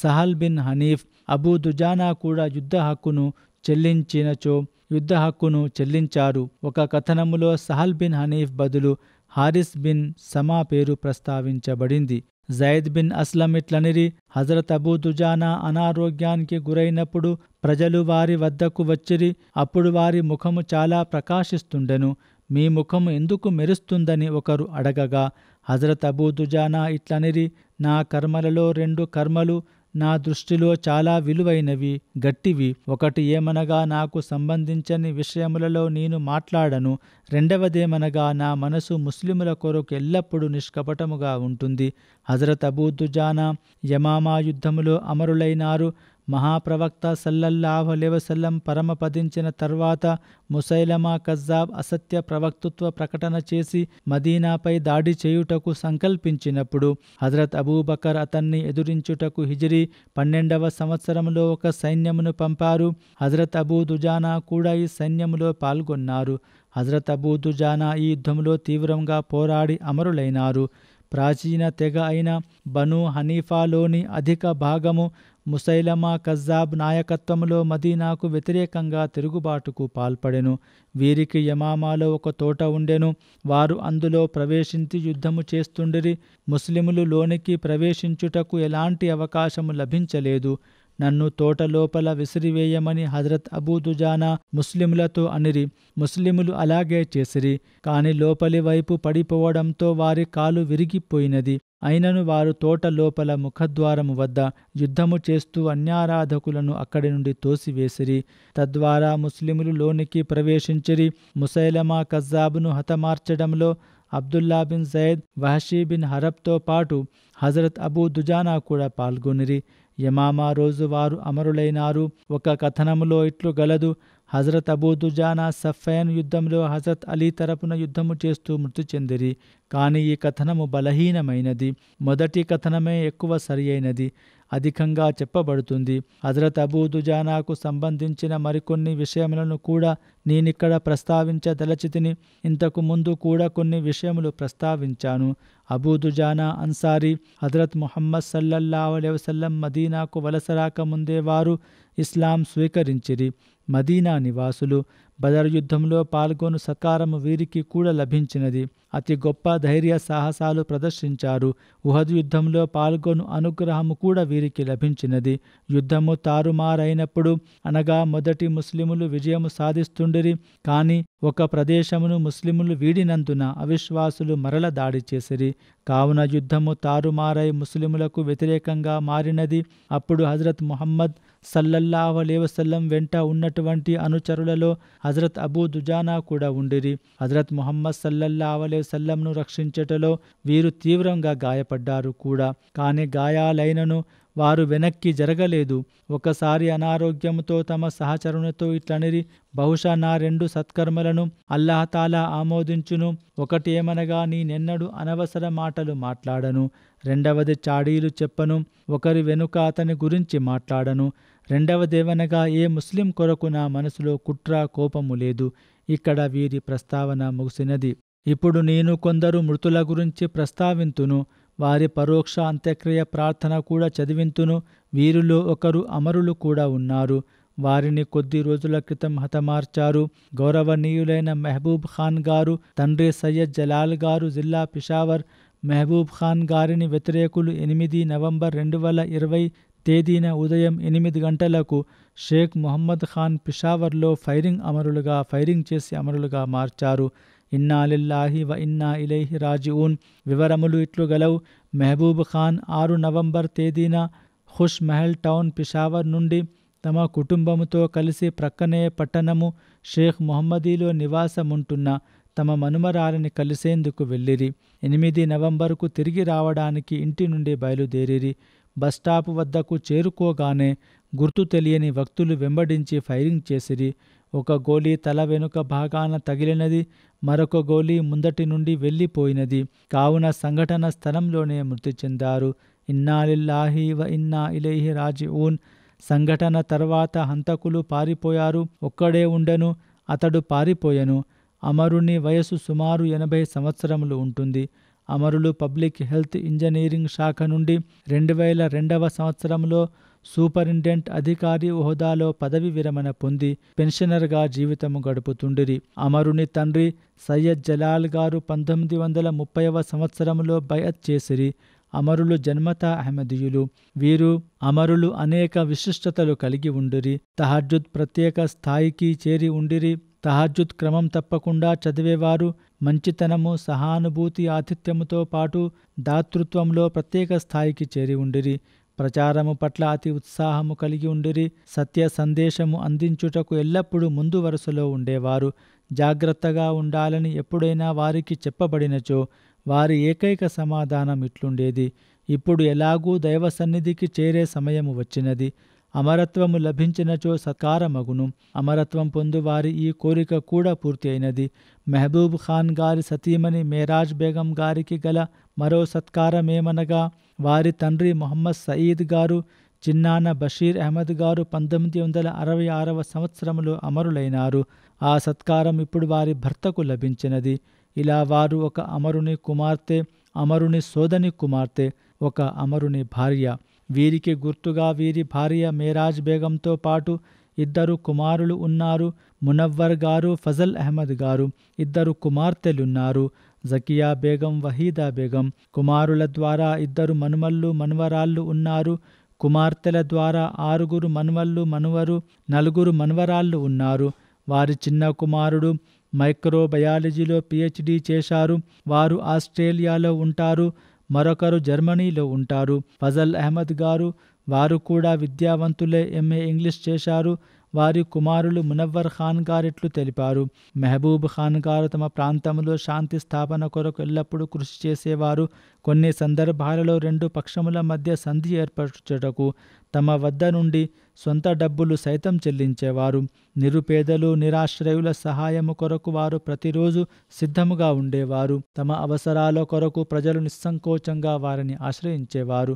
Sahl bin Hunaif Abu Dujana కూడా యుద్ధ హక్కును చెల్లించినచో యుద్ధ హక్కును చెల్లించారు ఒక కథనములో సహల్ బిన్ హనీఫ్ బదులు హారిస్ బిన్ సమా పేరు ప్రస్తావించబడింది జైద్ బిన్ అస్లం ఇట్లనిరి హజరత్ అబూ దుజానా అనారోగ్యానికి గురైనప్పుడు ప్రజలు వారి వద్దకు వచ్చిరి అప్పుడు వారి ముఖము చాలా ప్రకాశిస్తుండెను మీ ముఖము ఎందుకు మెరుస్తుందని ఒకరు అడగగా హజరత్ అబూ దుజానా ఇట్లనిరి నా కర్మలలో రెండు కర్మలు నా దృష్టిలో చాలా విలువైనవి గట్టివి ఒకటి ఏమనగా నాకు సంబంధించని విషయములలో నేను మాట్లాడను రెండవదేమనగా నా మనసు ముస్లిముల కొరకు ఎల్లప్పుడూ నిష్కపటముగా ఉంటుంది హజరత్ అబూదుజానా యమామా యుద్ధములో అమరులైనారు మహాప్రవక్త సల్లల్లాహు పరమ పరమపదించిన తర్వాత ముసైలమా కజ్జాబ్ అసత్య ప్రవక్తత్వ ప్రకటన చేసి మదీనాపై దాడి చేయుటకు సంకల్పించినప్పుడు హజరత్ అబూబకర్ అతన్ని ఎదురించుటకు హిజరీ పన్నెండవ సంవత్సరంలో ఒక సైన్యమును పంపారు హజరత్ అబూ దుజానా కూడా ఈ సైన్యములో పాల్గొన్నారు హజరత్ అబూ దుజానా ఈ యుద్ధంలో తీవ్రంగా పోరాడి అమరులైనారు ప్రాచీన తెగ అయిన బను హనీఫాలోని అధిక భాగము ముసైలమా కజ్జాబ్ నాయకత్వంలో మదీనాకు వ్యతిరేకంగా తిరుగుబాటుకు పాల్పడెను వీరికి యమామాలో ఒక తోట ఉండెను వారు అందులో ప్రవేశించి యుద్ధము చేస్తుండిరి ముస్లిములు లోనికి ప్రవేశించుటకు ఎలాంటి అవకాశము లభించలేదు నన్ను తోటలోపల విసిరివేయమని హజరత్ అబూదుజానా ముస్లిములతో అనిరి ముస్లిములు అలాగే చేసిరి కాని లోపలి వైపు పడిపోవడంతో వారి కాలు విరిగిపోయినది అయినను వారు తోట లోపల ముఖద్వారము వద్ద యుద్ధము చేస్తూ అన్యారాధకులను అక్కడి నుండి తోసివేసిరి తద్వారా ముస్లిములు లోనికి ప్రవేశించిరి ముసైలమా కజ్జాబును హతమార్చడంలో Abdullah bin Zaid Wahshi bin హరబ్తో పాటు హజరత్ అబూ దుజానా కూడా పాల్గొనిరి యమామా రోజు వారు అమరులైనారు ఒక కథనములో ఇట్లు గలదు హజరత్ అబూదుజానా సఫయన్ యుద్ధంలో హజరత్ అలీ తరపున యుద్ధము చేస్తూ మృతి చెందిరి కానీ ఈ కథనము బలహీనమైనది మొదటి కథనమే ఎక్కువ సరియైనది అధికంగా చెప్పబడుతుంది హజరత్ అబూదుజానాకు సంబంధించిన మరికొన్ని విషయములను కూడా నేనిక్కడ ప్రస్తావించదలచితిని ఇంతకు ముందు కూడా కొన్ని విషయములు ప్రస్తావించాను అబూదుజానా అన్సారీ హజరత్ ముహమ్మద్ సల్లల్లా అలెవసల్లం మదీనాకు వలస ముందే వారు ఇస్లాం స్వీకరించిరి మదీనా నివాసులు బదర్ యుద్ధంలో పాల్గొను సకారము వీరికి కూడా లభించినది అతి గొప్ప ధైర్య సాహసాలు ప్రదర్శించారు ఉహద్ యుద్ధంలో పాల్గొను అనుగ్రహము కూడా వీరికి లభించినది యుద్ధము తారుమారైనప్పుడు అనగా మొదటి ముస్లిములు విజయము సాధిస్తుండిరి కానీ ఒక ప్రదేశమును ముస్లిములు వీడినందున అవిశ్వాసులు మరల దాడి చేసిరి కావున యుద్ధము తారుమారై ముస్లిములకు వ్యతిరేకంగా మారినది అప్పుడు హజరత్ ముహమ్మద్ సల్లల్లాహు వసల్లం వెంట ఉన్నటువంటి అనుచరులలో హజరత్ అబూ దుజానా కూడా ఉండిరి హజరత్ మొహమ్మద్ సల్లల్లాహు వసల్లంను రక్షించటలో వీరు తీవ్రంగా గాయపడ్డారు కూడా కానీ గాయాలైనను వారు వెనక్కి జరగలేదు ఒకసారి అనారోగ్యంతో తమ సహచరునితో ఇట్లనిరి బహుశా నా రెండు సత్కర్మలను అల్లాహతాలా ఆమోదించును ఒకటి ఏమనగా నిన్నడు అనవసర మాటలు మాట్లాడను రెండవది చాడీలు చెప్పను ఒకరి వెనుక అతని గురించి మాట్లాడను రెండవదేవనగా ఏ ముస్లిం కొరకు నా మనసులో కుట్ర కోపము లేదు ఇక్కడ వీరి ప్రస్తావన ముగిసినది ఇప్పుడు నేను కొందరు మృతుల గురించి ప్రస్తావింతును వారి పరోక్ష అంత్యక్రియ ప్రార్థన కూడా చదివింతును వీరిలో ఒకరు అమరులు కూడా ఉన్నారు వారిని కొద్ది రోజుల క్రితం హతమార్చారు గౌరవనీయులైన మహబూబ్ ఖాన్ గారు తండ్రి సయ్యద్ జలాల్ గారు జిల్లా పిషావర్ మహబూబ్ ఖాన్ గారిని వ్యతిరేకులు ఎనిమిది నవంబర్ రెండు వేల ఇరవై తేదీన ఉదయం ఎనిమిది గంటలకు షేక్ మొహమ్మద్ ఖాన్ పిషావర్లో ఫైరింగ్ అమరులుగా ఫైరింగ్ చేసి అమరులుగా మార్చారు ఇన్నా లిల్లాహి వ ఇన్నా ఇలైహి రాజిఊన్ వివరములు ఇట్లు గలవు మెహబూబ్ ఖాన్ ఆరు నవంబర్ తేదీన ఖుష్ మహల్ టౌన్ పిషావర్ నుండి తమ కుటుంబముతో కలిసి ప్రక్కనే పట్టణము షేక్ మొహమ్మదీలో నివాసముంటున్న తమ మనుమరాలని కలిసేందుకు వెళ్ళిరి ఎనిమిది నవంబర్కు తిరిగి రావడానికి ఇంటి నుండి బయలుదేరిరి బస్టాపు వద్దకు చేరుకోగానే గుర్తు తెలియని వ్యక్తులు వెంబడించి ఫైరింగ్ చేసిరి ఒక గోలీ తల వెనుక భాగాన తగిలినది మరొక గోలీ ముందటి నుండి వెళ్ళిపోయినది కావున సంఘటన స్థలంలోనే మృతి చెందారు ఇన్నాలిల్లాహి వ ఇన్నా ఇలైహి రాజి ఊన్ సంఘటన తర్వాత హంతకులు పారిపోయారు ఒక్కడే ఉండెను అతడు పారిపోయెను అమరుని వయసు సుమారు ఎనభై సంవత్సరములు ఉంటుంది అమరులు పబ్లిక్ హెల్త్ ఇంజనీరింగ్ శాఖ నుండి రెండు వేల రెండవ సంవత్సరంలో సూపరింటెంట్ అధికారి హోదాలో పదవి విరమణ పొంది పెన్షనర్గా జీవితం గడుపుతుండిరి అమరుని తండ్రి సయ్యద్ జలాల్ గారు పంతొమ్మిది వందల ముప్పైవ సంవత్సరంలో బయత్ చేసిరి అమరులు జన్మత అహ్మదీయులు వీరు అమరులు అనేక విశిష్టతలు కలిగి ఉండిరి తహజుద్ ప్రత్యేక స్థాయికి చేరి ఉండిరి తహజుద్ క్రమం తప్పకుండా చదివేవారు మంచితనము సహానుభూతి ఆతిథ్యముతో పాటు దాతృత్వంలో ప్రత్యేక స్థాయికి చేరి ఉండిరి ప్రచారము పట్ల అతి ఉత్సాహము కలిగి ఉండిరి సత్య సందేశము అందించుటకు ఎల్లప్పుడూ ముందు వరుసలో ఉండేవారు జాగ్రత్తగా ఉండాలని ఎప్పుడైనా వారికి చెప్పబడినచో వారి ఏకైక సమాధానం ఇట్లుండేది ఇప్పుడు ఎలాగూ దైవ సన్నిధికి చేరే సమయము వచ్చినది అమరత్వము లభించినచో సత్కారమగును అమరత్వం పొందువారి ఈ కోరిక కూడా పూర్తి అయినది మెహబూబ్ ఖాన్ గారి సతీమణి మేరాజ్ బేగం గారికి గల మరో సత్కారమేమనగా వారి తండ్రి మొహమ్మద్ సయీద్ గారు చిన్నాన బషీర్ అహ్మద్ గారు పంతొమ్మిది వందల అరవై ఆరవ సంవత్సరంలో అమరులైనారు ఆ సత్కారం ఇప్పుడు వారి భర్తకు లభించినది ఇలా వారు ఒక అమరుని కుమార్తె అమరుని సోదని కుమార్తె ఒక అమరుని భార్య వీరికి గుర్తుగా వీరి భార్య మేరాజ్ బేగంతో పాటు ఇద్దరు కుమారులు ఉన్నారు మునవ్వర్ గారు ఫజల్ అహ్మద్ గారు ఇద్దరు కుమార్తెలున్నారు జకియా బేగం వహీదా బేగం కుమారుల ద్వారా ఇద్దరు మనుమల్లు మనువరాళ్ళు ఉన్నారు కుమార్తెల ద్వారా ఆరుగురు మనువల్లు మనువరు నలుగురు మనువరాళ్ళు ఉన్నారు వారి చిన్న కుమారుడు మైక్రోబయాలజీలో పిహెచ్డి చేశారు వారు ఆస్ట్రేలియాలో ఉంటారు మరొకరు జర్మనీలో ఉంటారు ఫజల్ అహ్మద్ గారు వారు కూడా విద్యావంతులే ఎంఏ ఇంగ్లీష్ చేశారు వారి కుమారులు మునవ్వర్ ఖాన్ గారిట్లు తెలిపారు మెహబూబ్ ఖాన్ గారు తమ ప్రాంతంలో శాంతి స్థాపన కొరకు ఎల్లప్పుడూ కృషి చేసేవారు కొన్ని సందర్భాలలో రెండు పక్షముల మధ్య సంధి ఏర్పరచుటకు తమ వద్ద నుండి సొంత డబ్బులు సైతం చెల్లించేవారు నిరుపేదలు నిరాశ్రయుల సహాయము కొరకు వారు ప్రతిరోజు సిద్ధముగా ఉండేవారు తమ అవసరాల కొరకు ప్రజలు నిస్సంకోచంగా వారిని ఆశ్రయించేవారు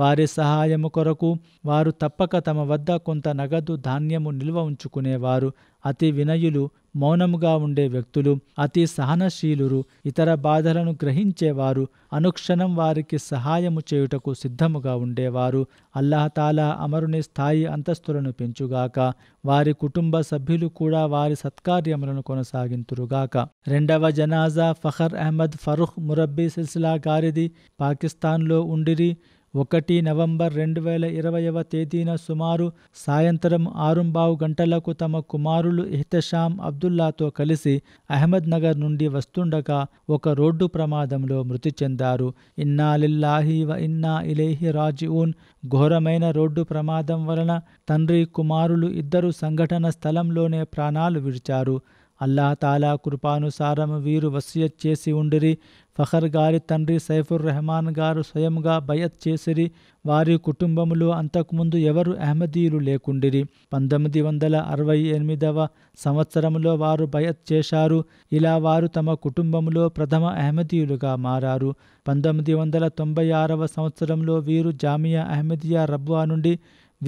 వారి సహాయము కొరకు వారు తప్పక తమ వద్ద కొంత నగదు ధాన్యము నిల్వ ఉంచుకునేవారు అతి వినయులు మౌనముగా ఉండే వ్యక్తులు అతి సహనశీలురు ఇతర బాధలను గ్రహించేవారు అనుక్షణం వారికి సహాయము చేయుటకు సిద్ధముగా ఉండేవారు అల్లహతాలా అమరుని స్థాయి అంతస్తులను పెంచుగాక వారి కుటుంబ సభ్యులు కూడా వారి సత్కార్యములను కొనసాగింతురుగాక రెండవ జనాజా ఫఖర్ అహ్మద్ ఫరూహ్ మురబ్బీ సిల్సిలా గారిది పాకిస్తాన్లో ఉండిరి ఒకటి నవంబర్ రెండు వేల ఇరవైవ తేదీన సుమారు సాయంత్రం ఆరుంబావు గంటలకు తమ కుమారులు ఇహ్తషాం అబ్దుల్లాతో కలిసి అహ్మద్ నగర్ నుండి వస్తుండగా ఒక రోడ్డు ప్రమాదంలో మృతి చెందారు ఇన్నా వ ఇన్నా ఇలేహి రాజిఊన్ ఘోరమైన రోడ్డు ప్రమాదం వలన తండ్రి కుమారులు ఇద్దరు సంఘటన స్థలంలోనే ప్రాణాలు విడిచారు అల్లా తాలా కృపానుసారం వీరు వసియత్ చేసి ఉండిరి ఫఖర్ గారి తండ్రి సైఫుర్ రెహమాన్ గారు స్వయంగా బయత్ చేసిరి వారి కుటుంబములో అంతకుముందు ఎవరు అహ్మదీయులు లేకుండిరి పంతొమ్మిది వందల అరవై ఎనిమిదవ సంవత్సరంలో వారు బయత్ చేశారు ఇలా వారు తమ కుటుంబంలో ప్రథమ అహ్మదీయులుగా మారారు పంతొమ్మిది వందల తొంభై ఆరవ సంవత్సరంలో వీరు జామియా అహ్మదియా రబ్వా నుండి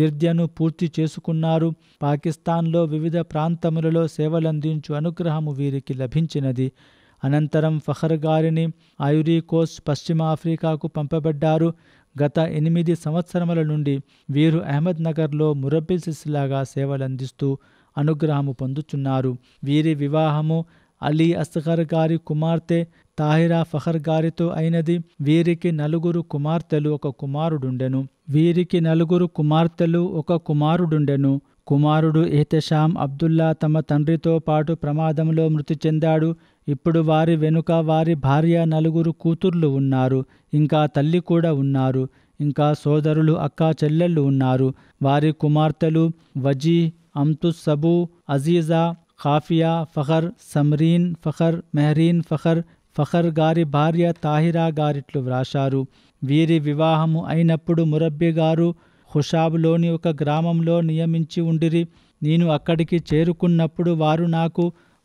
విద్యను పూర్తి చేసుకున్నారు పాకిస్తాన్లో వివిధ ప్రాంతములలో సేవలందించు అనుగ్రహము వీరికి లభించినది అనంతరం ఫహర్ గారిని ఐరీకోస్ట్ పశ్చిమ ఆఫ్రికాకు పంపబడ్డారు గత ఎనిమిది సంవత్సరముల నుండి వీరు అహ్మద్నగర్లో మురబ్బిల్ లాగా సేవలందిస్తూ అనుగ్రహము పొందుచున్నారు వీరి వివాహము అలీ అస్గర్ గారి కుమార్తె తాహిరా ఫహర్ గారితో అయినది వీరికి నలుగురు కుమార్తెలు ఒక కుమారుడుండెను వీరికి నలుగురు కుమార్తెలు ఒక కుమారుడుండెను కుమారుడు ఎహ్తెషాం అబ్దుల్లా తమ తండ్రితో పాటు ప్రమాదంలో మృతి చెందాడు ఇప్పుడు వారి వెనుక వారి భార్య నలుగురు కూతుర్లు ఉన్నారు ఇంకా తల్లి కూడా ఉన్నారు ఇంకా సోదరులు అక్కా చెల్లెళ్ళు ఉన్నారు వారి కుమార్తెలు వజీ సబు అజీజా ఖాఫియా ఫహర్ సమ్రీన్ ఫహర్ మెహరీన్ ఫహర్ ఫహర్ గారి భార్య తాహిరా గారిట్లు వ్రాశారు వీరి వివాహము అయినప్పుడు మురబ్బి గారు హుషాబులోని ఒక గ్రామంలో నియమించి ఉండిరి నేను అక్కడికి చేరుకున్నప్పుడు వారు నాకు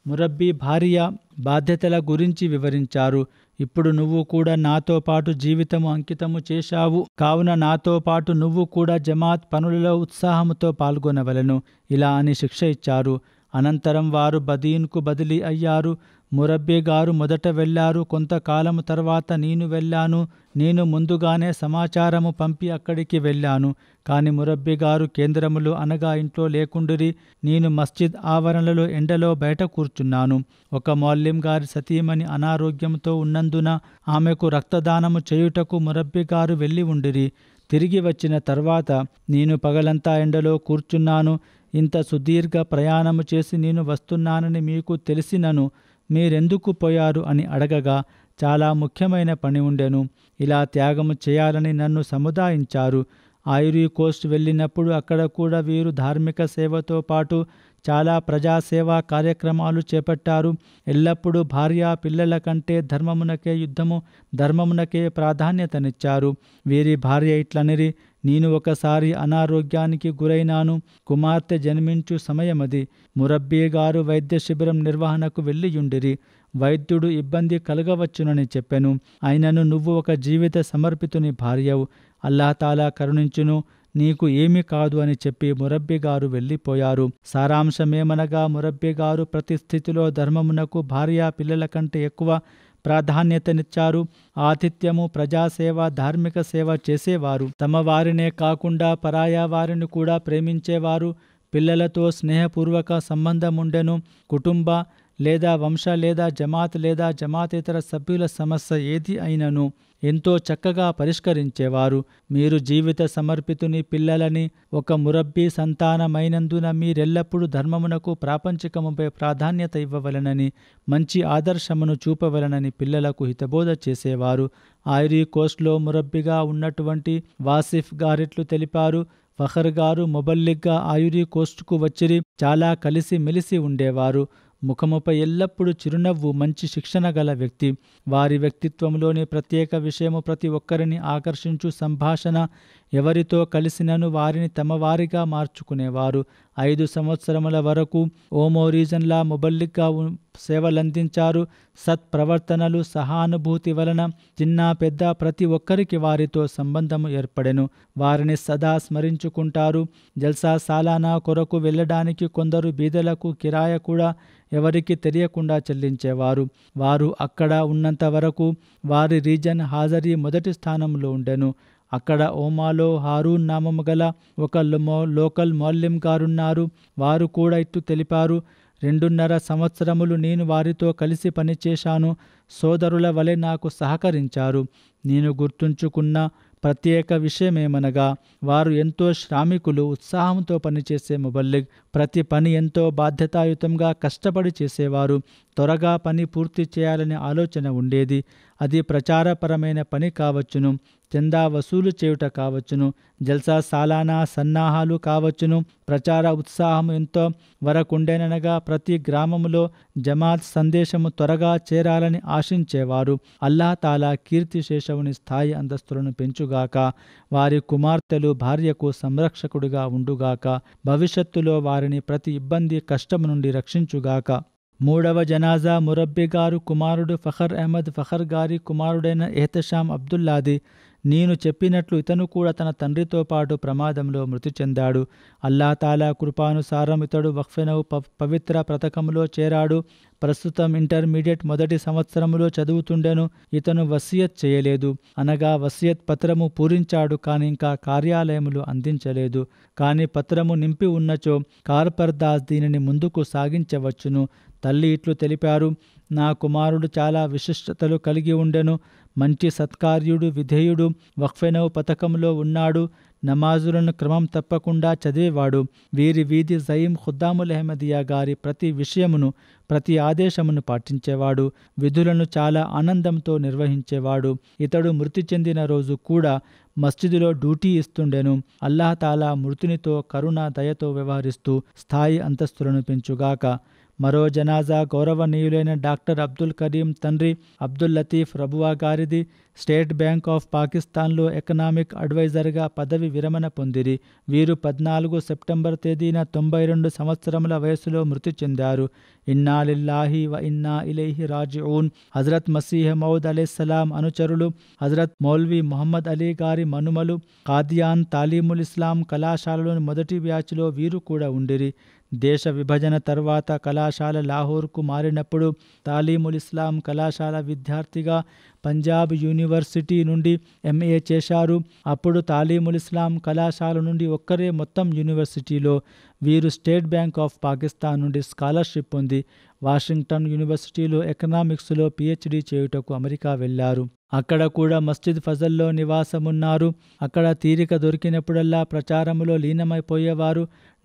మురబ్బీ భార్య బాధ్యతల గురించి వివరించారు ఇప్పుడు నువ్వు కూడా నాతో పాటు జీవితము అంకితము చేశావు కావున నాతో పాటు నువ్వు కూడా జమాత్ పనులలో ఉత్సాహముతో పాల్గొనవలను ఇలా అని శిక్ష ఇచ్చారు అనంతరం వారు బదీన్కు బదిలీ అయ్యారు మురబ్బి గారు మొదట వెళ్ళారు కొంతకాలము తర్వాత నేను వెళ్ళాను నేను ముందుగానే సమాచారము పంపి అక్కడికి వెళ్ళాను కాని మురబ్బి గారు కేంద్రములు అనగా ఇంట్లో లేకుండురి నేను మస్జిద్ ఆవరణలో ఎండలో బయట కూర్చున్నాను ఒక మౌల్యం గారి సతీమణి అనారోగ్యంతో ఉన్నందున ఆమెకు రక్తదానము చేయుటకు మురబ్బి గారు వెళ్ళి ఉండిరి తిరిగి వచ్చిన తర్వాత నేను పగలంతా ఎండలో కూర్చున్నాను ఇంత సుదీర్ఘ ప్రయాణము చేసి నేను వస్తున్నానని మీకు తెలిసినను మీరెందుకు పోయారు అని అడగగా చాలా ముఖ్యమైన పని ఉండెను ఇలా త్యాగము చేయాలని నన్ను సముదాయించారు ఆయురీ కోస్ట్ వెళ్ళినప్పుడు అక్కడ కూడా వీరు ధార్మిక సేవతో పాటు చాలా ప్రజాసేవా కార్యక్రమాలు చేపట్టారు ఎల్లప్పుడూ భార్య పిల్లల కంటే ధర్మమునకే యుద్ధము ధర్మమునకే ప్రాధాన్యతనిచ్చారు వీరి భార్య ఇట్లనిరి నేను ఒకసారి అనారోగ్యానికి గురైనాను కుమార్తె జన్మించు సమయమది మురబ్బీ గారు వైద్య శిబిరం నిర్వహణకు వెళ్ళియుండిరి వైద్యుడు ఇబ్బంది కలగవచ్చునని చెప్పెను ఆయనను నువ్వు ఒక జీవిత సమర్పితుని భార్యవు అల్లాహతాలా కరుణించును నీకు ఏమీ కాదు అని చెప్పి మురబ్బి గారు వెళ్ళిపోయారు సారాంశమేమనగా మురబ్బి గారు ప్రతి స్థితిలో ధర్మమునకు భార్య పిల్లల కంటే ఎక్కువ ప్రాధాన్యతనిచ్చారు ఆతిథ్యము ప్రజాసేవ ధార్మిక సేవ చేసేవారు తమ వారినే కాకుండా పరాయ వారిని కూడా ప్రేమించేవారు పిల్లలతో స్నేహపూర్వక సంబంధం ఉండెను కుటుంబ లేదా వంశ లేదా జమాత్ లేదా జమాతేతర సభ్యుల సమస్య ఏది అయినను ఎంతో చక్కగా పరిష్కరించేవారు మీరు జీవిత సమర్పితుని పిల్లలని ఒక మురబ్బీ సంతానమైనందున మీరెల్లప్పుడూ ధర్మమునకు ప్రాపంచికముపై ప్రాధాన్యత ఇవ్వవలనని మంచి ఆదర్శమును చూపవలనని పిల్లలకు హితబోధ చేసేవారు ఐరీ కోస్ట్లో మురబ్బిగా ఉన్నటువంటి వాసిఫ్ గారిట్లు తెలిపారు ఫహర్ గారు మొబల్లిగ్గా ఆయురీ కోస్ట్కు వచ్చిరి చాలా కలిసి మెలిసి ఉండేవారు ముఖముపై ఎల్లప్పుడూ చిరునవ్వు మంచి శిక్షణ గల వ్యక్తి వారి వ్యక్తిత్వంలోని ప్రత్యేక విషయము ప్రతి ఒక్కరిని ఆకర్షించు సంభాషణ ఎవరితో కలిసినను వారిని తమవారిగా మార్చుకునేవారు ఐదు సంవత్సరముల వరకు ఓమో రీజన్లా ముబల్లిగ్గా సేవలందించారు సత్ప్రవర్తనలు సహానుభూతి వలన చిన్న పెద్ద ప్రతి ఒక్కరికి వారితో సంబంధము ఏర్పడెను వారిని సదా స్మరించుకుంటారు జల్సా సాలానా కొరకు వెళ్ళడానికి కొందరు బీదలకు కిరాయ కూడా ఎవరికి తెలియకుండా చెల్లించేవారు వారు అక్కడ ఉన్నంత వరకు వారి రీజన్ హాజరీ మొదటి స్థానంలో ఉండెను అక్కడ ఓమాలో హారూన్ నామము గల ఒక లోకల్ మౌల్యం గారున్నారు వారు కూడా ఇట్టు తెలిపారు రెండున్నర సంవత్సరములు నేను వారితో కలిసి పనిచేశాను సోదరుల వలె నాకు సహకరించారు నేను గుర్తుంచుకున్న ప్రత్యేక విషయమేమనగా వారు ఎంతో శ్రామికులు ఉత్సాహంతో పనిచేసే ముబల్లిగ్ ప్రతి పని ఎంతో బాధ్యతాయుతంగా కష్టపడి చేసేవారు త్వరగా పని పూర్తి చేయాలనే ఆలోచన ఉండేది అది ప్రచారపరమైన పని కావచ్చును చందా వసూలు చేయుట కావచ్చును జల్సా సాలానా సన్నాహాలు కావచ్చును ప్రచార ఉత్సాహం ఎంతో వరకుండేననగా ప్రతి గ్రామములో జమాత్ సందేశము త్వరగా చేరాలని ఆశించేవారు అల్లాతాలా కీర్తి శేషవుని స్థాయి అంతస్తులను పెంచుగాక వారి కుమార్తెలు భార్యకు సంరక్షకుడిగా ఉండుగాక భవిష్యత్తులో వారిని ప్రతి ఇబ్బంది కష్టము నుండి రక్షించుగాక మూడవ జనాజా మురబ్బి గారు కుమారుడు ఫఖర్ అహ్మద్ ఫఖర్ గారి కుమారుడైన ఎహతషాం అబ్దుల్లాది నేను చెప్పినట్లు ఇతను కూడా తన తండ్రితో పాటు ప్రమాదంలో మృతి చెందాడు అల్లాతాలా కృపానుసారం ఇతడు వక్ఫెనవు పవిత్ర పథకంలో చేరాడు ప్రస్తుతం ఇంటర్మీడియట్ మొదటి సంవత్సరంలో చదువుతుండెను ఇతను వసియత్ చేయలేదు అనగా వసియత్ పత్రము పూరించాడు కానీ ఇంకా కార్యాలయములు అందించలేదు కానీ పత్రము నింపి ఉన్నచో కార్పర్దాస్ దీనిని ముందుకు సాగించవచ్చును తల్లి ఇట్లు తెలిపారు నా కుమారుడు చాలా విశిష్టతలు కలిగి ఉండెను మంచి సత్కార్యుడు విధేయుడు వక్ఫెనవ్ పథకంలో ఉన్నాడు నమాజులను క్రమం తప్పకుండా చదివేవాడు వీరి వీధి జయీం ఖుద్దాముల్ అహ్మదియా గారి ప్రతి విషయమును ప్రతి ఆదేశమును పాటించేవాడు విధులను చాలా ఆనందంతో నిర్వహించేవాడు ఇతడు మృతి చెందిన రోజు కూడా మస్జిదులో డ్యూటీ ఇస్తుండెను అల్లాహతాలా మృతునితో కరుణ దయతో వ్యవహరిస్తూ స్థాయి అంతస్తులను పెంచుగాక మరో జనాజా గౌరవనీయులైన డాక్టర్ అబ్దుల్ కరీం తండ్రి అబ్దుల్ లతీఫ్ రబువా గారిది స్టేట్ బ్యాంక్ ఆఫ్ పాకిస్తాన్లో ఎకనామిక్ అడ్వైజర్గా పదవి విరమణ పొందిరి వీరు పద్నాలుగు సెప్టెంబర్ తేదీన తొంభై రెండు సంవత్సరముల వయసులో మృతి చెందారు ఇన్నాలిల్లాహి వ ఇన్నా ఇలైహి రాజిఊన్ హజరత్ మసీహ్ మౌద్ అలీస్లాం అనుచరులు హజరత్ మౌల్వీ మొహమ్మద్ అలీ గారి మనుమలు కాదియాన్ తాలీముల్ ఇస్లాం కళాశాలలోని మొదటి బ్యాచ్లో వీరు కూడా ఉండిరి దేశ విభజన తర్వాత కళాశాల లాహోర్కు మారినప్పుడు తాలీముల్ ఇస్లాం కళాశాల విద్యార్థిగా పంజాబ్ యూనివర్సిటీ నుండి ఎంఏ చేశారు అప్పుడు తాలీముల్ ఇస్లాం కళాశాల నుండి ఒక్కరే మొత్తం యూనివర్సిటీలో వీరు స్టేట్ బ్యాంక్ ఆఫ్ పాకిస్తాన్ నుండి స్కాలర్షిప్ పొంది వాషింగ్టన్ యూనివర్సిటీలో ఎకనామిక్స్లో పిహెచ్డి చేయుటకు అమెరికా వెళ్లారు అక్కడ కూడా మస్జిద్ ఫజల్లో నివాసమున్నారు అక్కడ తీరిక దొరికినప్పుడల్లా ప్రచారములో లీనమైపోయేవారు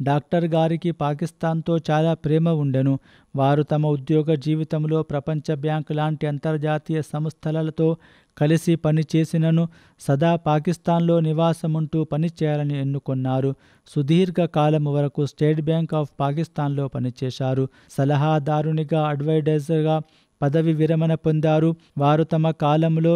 డాక్టర్ గారికి పాకిస్తాన్తో చాలా ప్రేమ ఉండెను వారు తమ ఉద్యోగ జీవితంలో ప్రపంచ బ్యాంక్ లాంటి అంతర్జాతీయ సంస్థలతో కలిసి పనిచేసినను సదా పాకిస్తాన్లో నివాసముంటూ పనిచేయాలని ఎన్నుకున్నారు సుదీర్ఘ కాలం వరకు స్టేట్ బ్యాంక్ ఆఫ్ పాకిస్తాన్లో పనిచేశారు సలహాదారునిగా అడ్వైజర్గా పదవి విరమణ పొందారు వారు తమ కాలంలో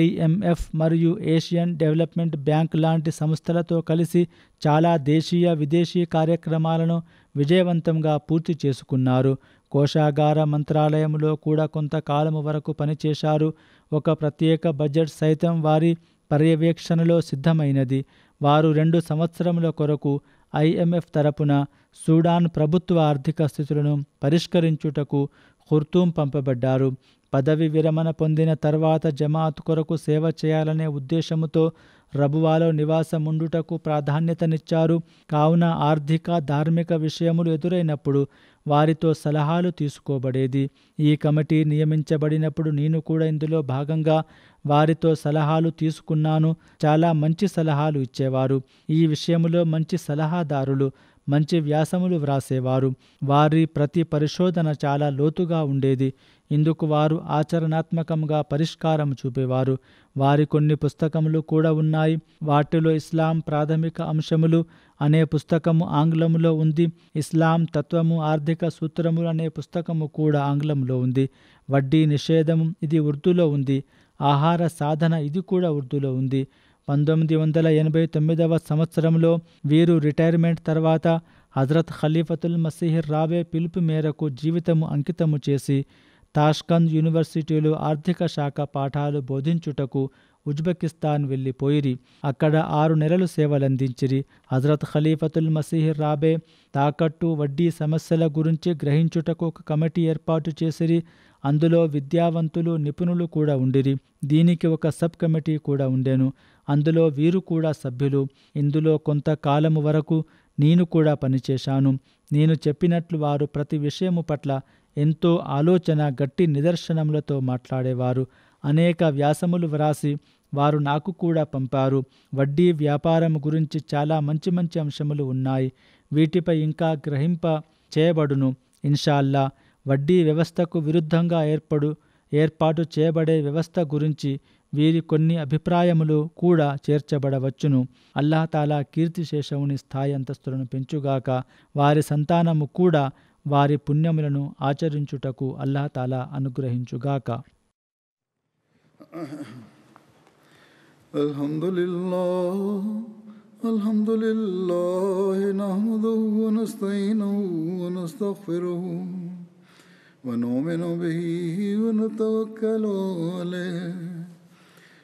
ఐఎంఎఫ్ మరియు ఏషియన్ డెవలప్మెంట్ బ్యాంక్ లాంటి సంస్థలతో కలిసి చాలా దేశీయ విదేశీ కార్యక్రమాలను విజయవంతంగా పూర్తి చేసుకున్నారు కోశాగార మంత్రాలయంలో కూడా కొంతకాలం వరకు పనిచేశారు ఒక ప్రత్యేక బడ్జెట్ సైతం వారి పర్యవేక్షణలో సిద్ధమైనది వారు రెండు సంవత్సరముల కొరకు ఐఎంఎఫ్ తరపున సూడాన్ ప్రభుత్వ ఆర్థిక స్థితులను పరిష్కరించుటకు ఖుర్తూం పంపబడ్డారు పదవి విరమణ పొందిన తర్వాత జమాత్ కొరకు సేవ చేయాలనే ఉద్దేశముతో రబువాలో నివాసముండుటకు ప్రాధాన్యతనిచ్చారు కావున ఆర్థిక ధార్మిక విషయములు ఎదురైనప్పుడు వారితో సలహాలు తీసుకోబడేది ఈ కమిటీ నియమించబడినప్పుడు నేను కూడా ఇందులో భాగంగా వారితో సలహాలు తీసుకున్నాను చాలా మంచి సలహాలు ఇచ్చేవారు ఈ విషయంలో మంచి సలహాదారులు మంచి వ్యాసములు వ్రాసేవారు వారి ప్రతి పరిశోధన చాలా లోతుగా ఉండేది ఇందుకు వారు ఆచరణాత్మకంగా పరిష్కారం చూపేవారు వారి కొన్ని పుస్తకములు కూడా ఉన్నాయి వాటిలో ఇస్లాం ప్రాథమిక అంశములు అనే పుస్తకము ఆంగ్లంలో ఉంది ఇస్లాం తత్వము ఆర్థిక సూత్రములు అనే పుస్తకము కూడా ఆంగ్లంలో ఉంది వడ్డీ నిషేధము ఇది ఉర్దూలో ఉంది ఆహార సాధన ఇది కూడా ఉర్దూలో ఉంది పంతొమ్మిది వందల ఎనభై తొమ్మిదవ సంవత్సరంలో వీరు రిటైర్మెంట్ తర్వాత హజరత్ ఖలీఫతుల్ మసీహిర్ రావే పిలుపు మేరకు జీవితము అంకితము చేసి తాష్కంద్ యూనివర్సిటీలో ఆర్థిక శాఖ పాఠాలు బోధించుటకు ఉజ్బెకిస్తాన్ వెళ్ళిపోయిరి అక్కడ ఆరు నెలలు సేవలందించిరి హజరత్ ఖలీఫతుల్ మసీహిర్ రాబే తాకట్టు వడ్డీ సమస్యల గురించి గ్రహించుటకు ఒక కమిటీ ఏర్పాటు చేసిరి అందులో విద్యావంతులు నిపుణులు కూడా ఉండిరి దీనికి ఒక సబ్ కమిటీ కూడా ఉండెను అందులో వీరు కూడా సభ్యులు ఇందులో కొంతకాలము వరకు నేను కూడా పనిచేశాను నేను చెప్పినట్లు వారు ప్రతి విషయము పట్ల ఎంతో ఆలోచన గట్టి నిదర్శనములతో మాట్లాడేవారు అనేక వ్యాసములు వ్రాసి వారు నాకు కూడా పంపారు వడ్డీ వ్యాపారం గురించి చాలా మంచి మంచి అంశములు ఉన్నాయి వీటిపై ఇంకా గ్రహింప చేయబడును ఇన్షాల్లా వడ్డీ వ్యవస్థకు విరుద్ధంగా ఏర్పడు ఏర్పాటు చేయబడే వ్యవస్థ గురించి వీరి కొన్ని అభిప్రాయములు కూడా చేర్చబడవచ్చును అల్లాతాలా కీర్తిశేషముని స్థాయి అంతస్తులను పెంచుగాక వారి సంతానము కూడా వారి పుణ్యములను ఆచరించుటకు అల్లాతాలా అనుగ్రహించుగాక అల్హమ్దులిల్లాహ్ ونؤمن به ونتوكل عليه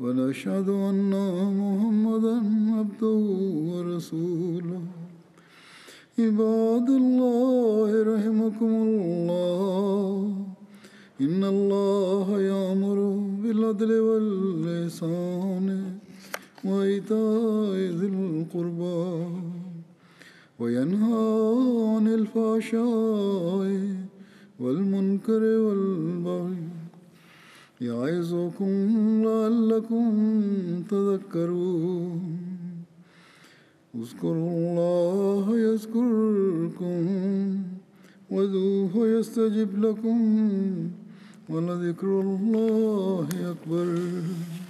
ونشهد أن محمدا عبده ورسوله عباد الله رحمكم الله إن الله يأمر بالعدل واللسان وإيتاء ذي القربى وينهى عن الفحشاء والمنكر والبغي يعظكم لعلكم تذكرون اذكروا الله يذكركم وذوه يستجب لكم ولذكر الله أكبر